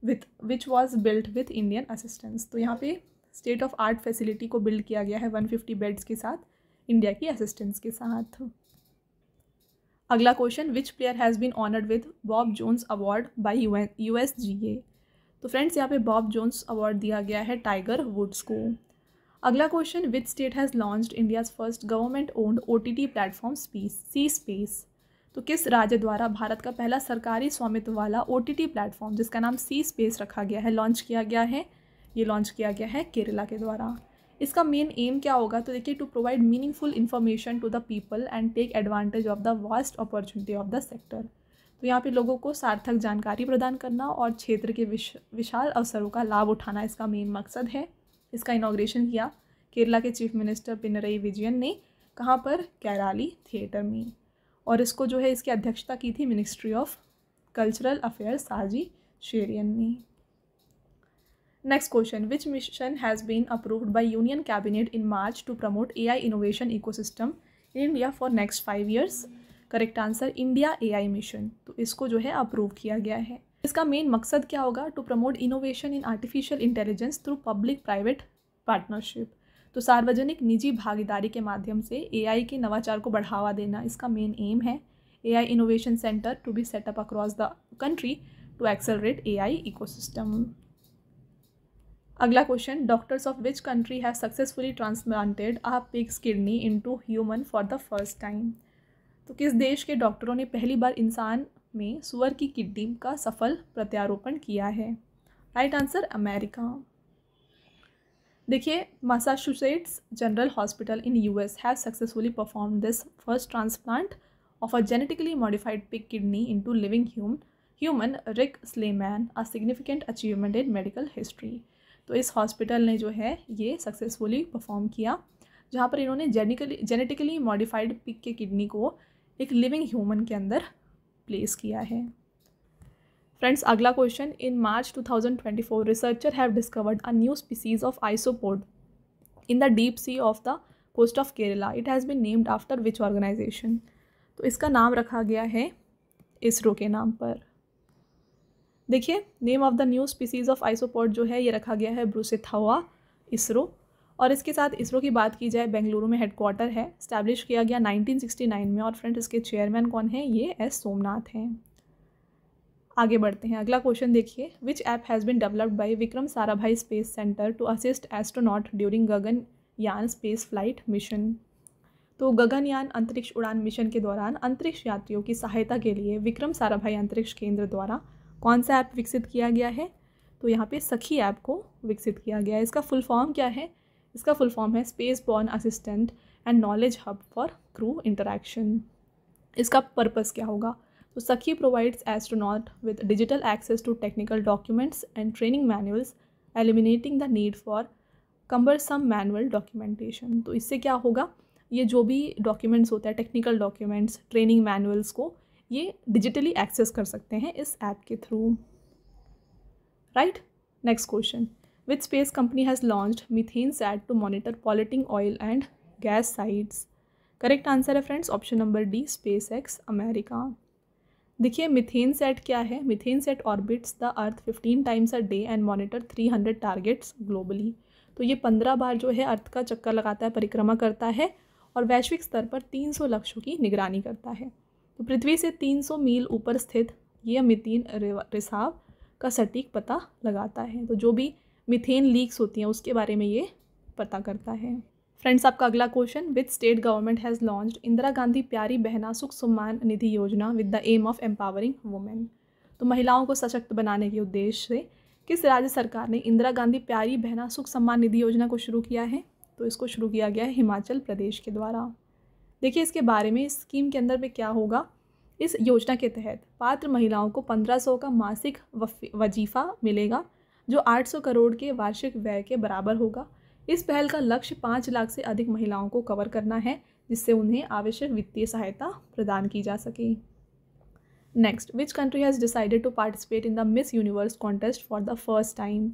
with which was built with Indian assistance. तो यहाँ पे state of art facility को build किया गया है 150 beds के साथ India की असिस्टेंस के साथ अगला question which player has been honoured with Bob Jones award by U S G A तो फ्रेंड्स यहाँ पे बॉब जोन्स अवार्ड दिया गया है टाइगर वुड्स को अगला question which state has launch India's first government owned O T T platform space C space तो किस राज्य द्वारा भारत का पहला सरकारी स्वामित्व वाला ओ टी टी प्लेटफॉर्म जिसका नाम सी स्पेस रखा गया है लॉन्च किया गया है ये लॉन्च किया गया है केरला के द्वारा इसका मेन एम क्या होगा तो देखिए to provide meaningful information to the people and take advantage of the vast opportunity of the sector तो यहाँ पे लोगों को सार्थक जानकारी प्रदान करना और क्षेत्र के विश विशाल अवसरों का लाभ उठाना इसका मेन मकसद है इसका इनाग्रेशन किया केरला के चीफ मिनिस्टर पिनरई विजयन ने कहाँ पर कैराली थिएटर में और इसको जो है इसकी अध्यक्षता की थी ministry of cultural affairs Saji Cherian ने next question which mission has been approved by union cabinet in March to promote AI innovation ecosystem in India for next five years correct answer India AI mission तो इसको जो है approve किया गया है इसका main मकसद क्या होगा to promote innovation in artificial intelligence through public private partnership तो सार्वजनिक निजी भागीदारी के माध्यम से एआई के नवाचार को बढ़ावा देना इसका मेन एम है AI innovation centre to be set up across the country to accelerate AI ecosystem अगला question doctors of which country have successfully transplanted a pig's kidney into human for the first time तो किस देश के डॉक्टरों ने पहली बार इंसान में सुअर की किडनी का सफल प्रत्यारोपण किया है राइट आंसर अमेरिका देखिए Massachusetts General Hospital in US have successfully perform this first transplant a genetically modified pig kidney into living hume human Rick Slayman a significant achievement in medical history तो इस hospital ने जो है ये successfully perform किया जहाँ पर इन्होंने जेनिकली जेनेटिकली मॉडिफाइड पिक के किडनी को एक लिविंग ह्यूमन के अंदर प्लेस किया है फ्रेंड्स अगला question in March 2024 researcher have discovered a new species of isopod in the deep sea of the coast of Kerala it has been named after which organisation तो इसका नाम रखा गया है इसरो के नाम पर देखिए name of the new species of isopod जो है ये रखा गया है ब्रूसिथावा इसरो और इसके साथ इसरो की बात की जाए बेंगलुरु में हेडक्वार्टर है स्टैब्लिश किया गया 1969 में और फ्रेंड इसके चेयरमैन कौन हैं ये एस सोमनाथ हैं आगे बढ़ते हैं अगला क्वेश्चन देखिए which app has been developed by Vikram Sarabhai space centre to assist astronaut during Gaganyaan space flight mission तो गगनयान अंतरिक्ष उड़ान मिशन के दौरान अंतरिक्ष यात्रियों की सहायता के लिए विक्रम साराभाई अंतरिक्ष केंद्र द्वारा कौन सा ऐप विकसित किया गया है तो यहाँ पे सखी ऐप को विकसित किया गया है इसका फुल फॉर्म क्या है इसका फुल फॉर्म है space borne assistant and knowledge hub for crew interaction इसका पर्पस क्या होगा तो Sakhi provides astronaut with digital access to technical documents and training manuals eliminating the need for cumbersome manual documentation तो इससे क्या होगा ये जो भी डॉक्यूमेंट्स होते हैं टेक्निकल डॉक्यूमेंट्स ट्रेनिंग मैनुअल्स को ये डिजिटली एक्सेस कर सकते हैं इस ऐप के through right next question which space company has launched methane sat to monitor polluting oil and gas sites correct answer है friends option number D SpaceX America देखिए MethaneSAT क्या है MethaneSAT orbits the earth fifteen times a day and monitor three hundred targets globally तो ये पंद्रह बार जो है अर्थ का चक्कर लगाता है परिक्रमा करता है और वैश्विक स्तर पर तीन सौ लक्ष्यों की निगरानी करता है तो पृथ्वी से तीन सौ मील ऊपर स्थित ये मिथेन रिसाव का सटीक पता लगाता है तो जो भी मिथेन लीक्स होती हैं उसके बारे में ये पता करता है फ्रेंड्स आपका अगला question which state government has launch Indira Gandhi Pyari Behna Sukh Samman Nidhi Yojana with the aim of empowering women तो महिलाओं को सशक्त बनाने के उद्देश्य से किस राज्य सरकार ने इंदिरा गांधी प्यारी बहना सुख सम्मान निधि योजना को शुरू किया है तो इसको शुरू किया गया है हिमाचल प्रदेश के द्वारा देखिए इसके बारे में इस स्कीम के अंदर में क्या होगा इस योजना के तहत पात्र महिलाओं को पंद्रह सौ का मासिक वजीफ़ा मिलेगा जो 800 करोड़ के वार्षिक व्यय के बराबर होगा इस पहल का लक्ष्य पाँच लाख से अधिक महिलाओं को कवर करना है जिससे उन्हें आवश्यक वित्तीय सहायता प्रदान की जा सके next which country has decided to participate in the Miss Universe contest for the first time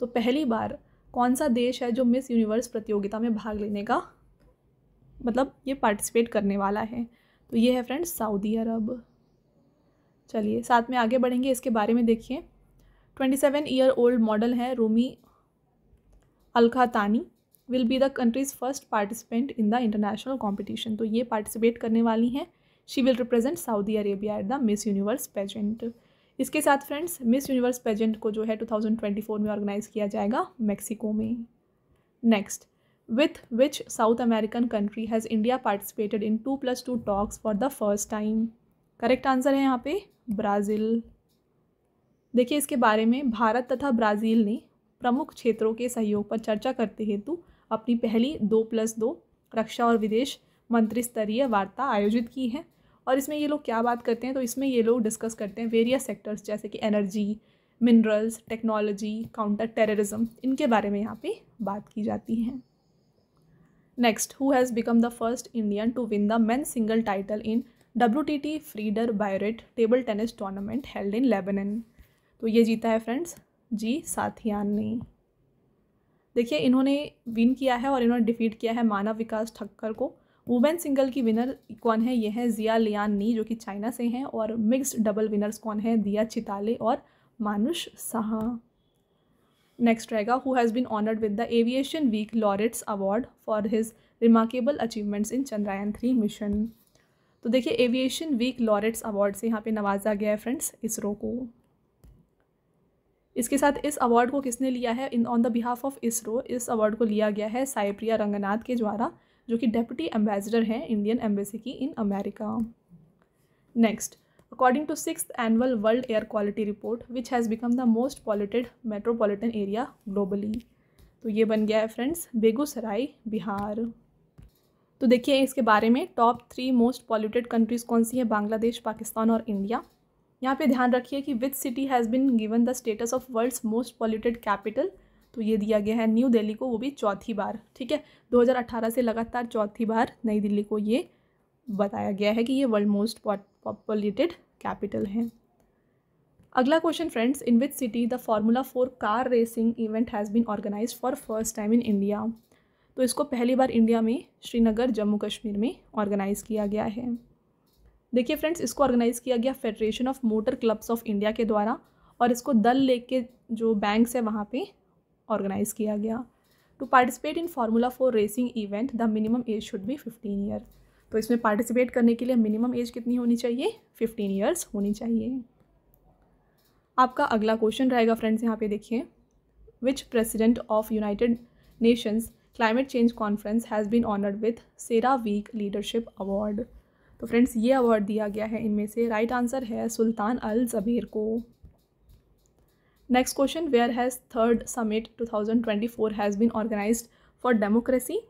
तो पहली बार कौन सा देश है जो मिस यूनिवर्स प्रतियोगिता में भाग लेने का मतलब ये पार्टिसिपेट करने वाला है तो ये है फ्रेंड्स सऊदी अरब चलिए साथ में आगे बढ़ेंगे इसके बारे में देखिए twenty seven year old model हैं Rumy Alqahtani will be the country's first participant in the international competition तो ये पार्टिसिपेट करने वाली हैं she will represent Saudi Arabia at the Miss Universe pageant इसके साथ फ्रेंड्स मिस यूनिवर्स पेजेंट को जो है 2024 में ऑर्गेनाइज किया जाएगा मेक्सिको में next with which South American country has India participated in two plus two talks for the first time correct answer है यहाँ पे ब्राज़ील देखिए इसके बारे में भारत तथा ब्राज़ील ने प्रमुख क्षेत्रों के सहयोग पर चर्चा करते हेतु अपनी पहली दो प्लस दो रक्षा और विदेश मंत्री स्तरीय वार्ता आयोजित की है और इसमें ये लोग क्या बात करते हैं तो इसमें ये लोग डिस्कस करते हैं वेरियस सेक्टर्स जैसे कि energy minerals technology counter terrorism इनके बारे में यहाँ पे बात की जाती है next who has become the first Indian to win the men single title in W T T feeder Beirut table tennis tournament held in Lebanon तो ये जीता है फ्रेंड्स जी साथियान ने देखिए इन्होंने विन किया है और इन्होंने डिफीट किया है मानव विकास ठक्कर को वुमेन सिंगल की विनर कौन है ये है जिया लियान नी जो कि चाइना से हैं और मिक्स्ड डबल विनर्स कौन है दिया चिताले और मानुष साहा नेक्स्ट रहेगा who has been honoured with the aviation week laureates award for his remarkable achievements in Chandrayaan three mission तो देखिए एविएशन वीक लॉरेट्स अवार्ड से यहाँ पे नवाजा गया है फ्रेंड्स इसरो को इसके साथ इस अवार्ड को किसने लिया है in on the behalf of ISRO इस अवार्ड को लिया गया है साइप्रिया रंगनाथ के द्वारा जो कि डेप्यूटी एम्बेसडर हैं इंडियन एम्बेसी की in America next according to six annual world air quality report which has become the most polluted metropolitan area globally तो ये बन गया है फ्रेंड्स बेगूसराय बिहार तो देखिए इसके बारे में top three most polluted countries कौन सी है बांग्लादेश पाकिस्तान और इंडिया यहाँ पे ध्यान रखिए कि which city has been given the status of world's most polluted capital तो ये दिया गया है न्यू दिल्ली को वो भी चौथी बार ठीक है 2018 से लगातार चौथी बार नई दिल्ली को ये बताया गया है कि ये वर्ल्ड मोस्ट पॉल्यूटेड कैपिटल है अगला question friends in which city the formula four car racing event has been organize for first time in India तो इसको पहली बार इंडिया में श्रीनगर जम्मू कश्मीर में ऑर्गेनाइज़ किया गया है देखिए फ्रेंड्स इसको ऑर्गेनाइज़ किया गया federation of motor clubs of India के द्वारा और इसको दल लेक के जो बैंक्स है वहाँ पे ऑर्गेनाइज़ किया गया to participate in formula four racing event the minimum age should be fifteen year तो इसमें पार्टिसिपेट करने के लिए मिनिमम एज कितनी होनी चाहिए फिफ्टीन ईयर्स होनी चाहिए आपका अगला क्वेश्चन रहेगा फ्रेंड्स यहाँ पे देखिए which president of United Nations climate change conference has been honoured with CERAWeek leadership award तो फ्रेंड्स ये अवार्ड दिया गया है इनमें से राइट आंसर है सुल्तान अल ज़बीर को next question where has third summit 2024 has been organize for democracy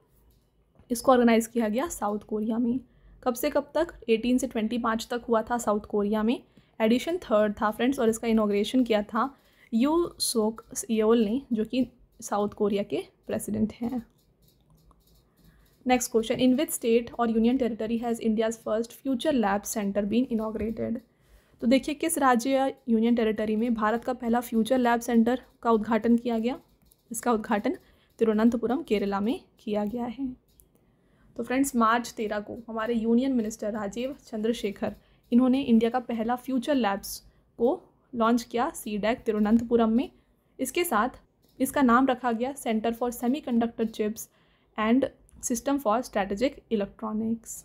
इसको ऑर्गेनाइज़ किया गया साउथ कोरिया में कब से कब तक एटीन से ट्वेंटी पाँच तक हुआ था साउथ कोरिया में एडिशन थर्ड था फ्रेंड्स और इसका इनोग्रेशन किया था यू सोक सियोल ने जो कि साउथ कोरिया के प्रेसिडेंट हैं next question in which state और union territory has India's first future lab centre been inaugurated तो देखिए किस राज्य या यूनियन टेरिटरी में भारत का पहला फ्यूचर लैब सेंटर का उद्घाटन किया गया इसका उद्घाटन तिरुवनंतपुरम केरला में किया गया है तो फ्रेंड्स मार्च तेरह को हमारे यूनियन मिनिस्टर राजीव चंद्रशेखर इन्होंने इंडिया का पहला फ्यूचर लैब्स को लॉन्च किया सी डैक तिरुवनंतपुरम में इसके साथ इसका नाम रखा गया centre for semiconductor chips and system for strategic electronics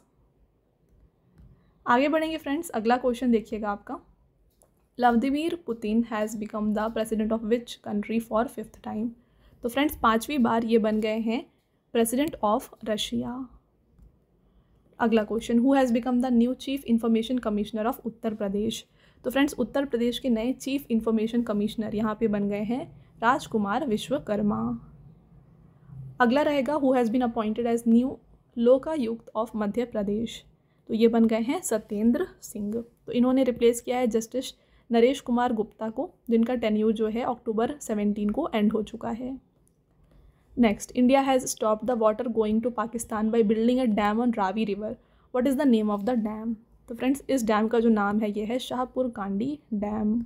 आगे बढ़ेंगे फ्रेंड्स अगला क्वेश्चन देखिएगा आपका Vladimir Putin has become the president of which country for fifth time तो फ्रेंड्स पाँचवीं बार ये बन गए हैं प्रेसिडेंट ऑफ रशिया अगला question who has become the new chief information commissioner of Uttar Pradesh तो फ्रेंड्स उत्तर प्रदेश के नए चीफ इन्फॉर्मेशन कमिश्नर यहाँ पे बन गए हैं राजकुमार विश्वकर्मा अगला रहेगा who has been appointed as new Lokayukta of Madhya Pradesh तो ये बन गए हैं सत्येंद्र सिंह तो इन्होंने रिप्लेस किया है जस्टिस नरेश कुमार गुप्ता को जिनका टेन्यू जो है अक्टूबर सेवेंटीन को एंड हो चुका है next India has stop the water going to Pakistan by building a dam on Ravi river what is the name of the dam तो फ्रेंड्स इस डैम का जो नाम है ये है Shahpur Kandi dam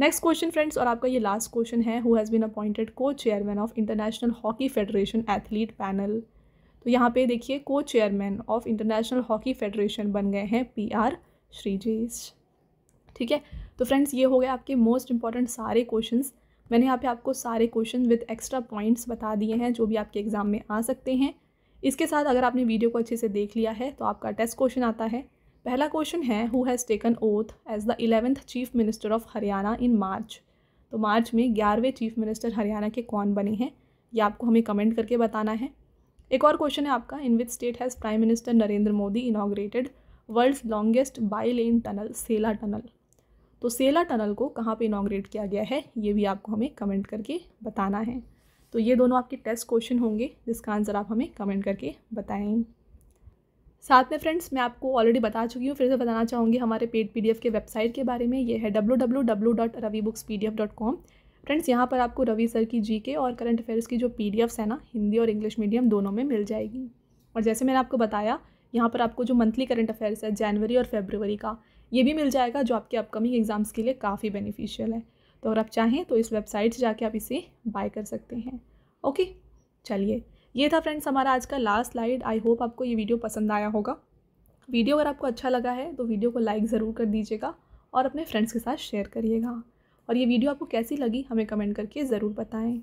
next question friends और आपका ये लास्ट क्वेश्चन है हु हैज़ बीन अपॉइंटेड को chairman of international hockey federation athlete panel तो यहाँ पे देखिए को chairman of international hockey federation बन गए हैं पी आर श्रीजेश ठीक है तो फ्रेंड्स ये हो गए आपके मोस्ट इंपॉर्टेंट सारे क्वेश्चन मैंने यहाँ पे आपको सारे क्वेश्चन विद एक्स्ट्रा पॉइंट्स बता दिए हैं जो भी आपके एग्ज़ाम में आ सकते हैं इसके साथ अगर आपने वीडियो को अच्छे से देख लिया है तो आपका टेस्ट क्वेश्चन आता है पहला क्वेश्चन है who has taken oath as the eleventh chief minister of Haryana in March तो मार्च में ग्यारहवें चीफ मिनिस्टर हरियाणा के कौन बने हैं ये आपको हमें कमेंट करके बताना है एक और क्वेश्चन है आपका in which state has prime minister Narendra Modi inaugurated world's longest bi lane tunnel Sela tunnel तो सेला टनल को कहाँ पे इनाग्रेट किया गया है ये भी आपको हमें कमेंट करके बताना है तो ये दोनों आपके टेस्ट क्वेश्चन होंगे जिसका आंसर आप हमें कमेंट करके बताएँ साथ में फ्रेंड्स मैं आपको ऑलरेडी बता चुकी हूँ फिर से बताना चाहूँगी हमारे पेड पी के वेबसाइट के बारे में ये है W W W dot Ravi books P D F dot com friends यहाँ पर आपको रवि सर की जी के और करंट अफेयर्स की जो पी डी एफ्स है ना हिंदी और इंग्लिश मीडियम दोनों में मिल जाएगी और जैसे मैंने आपको बताया यहाँ पर आपको जो मंथली करंट अफेयर्स है जनवरी और फेबरवरी का ये भी मिल जाएगा जो आपके अपकमिंग एग्ज़ाम्स के लिए काफ़ी बेनिफिशियल है तो अगर आप चाहें तो इस वेबसाइट से जाके आप इसे बाय कर सकते हैं ओके चलिए ये था फ्रेंड्स हमारा आज का लास्ट स्लाइड आई होप आपको ये वीडियो पसंद आया होगा वीडियो अगर आपको अच्छा लगा है तो वीडियो को लाइक ज़रूर कर दीजिएगा और अपने फ्रेंड्स के साथ शेयर करिएगा और ये वीडियो आपको कैसी लगी हमें कमेंट करके ज़रूर बताएं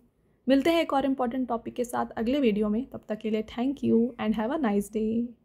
मिलते हैं एक और इम्पॉर्टेंट टॉपिक के साथ अगले वीडियो में तब तक के लिए thank you and have a nice day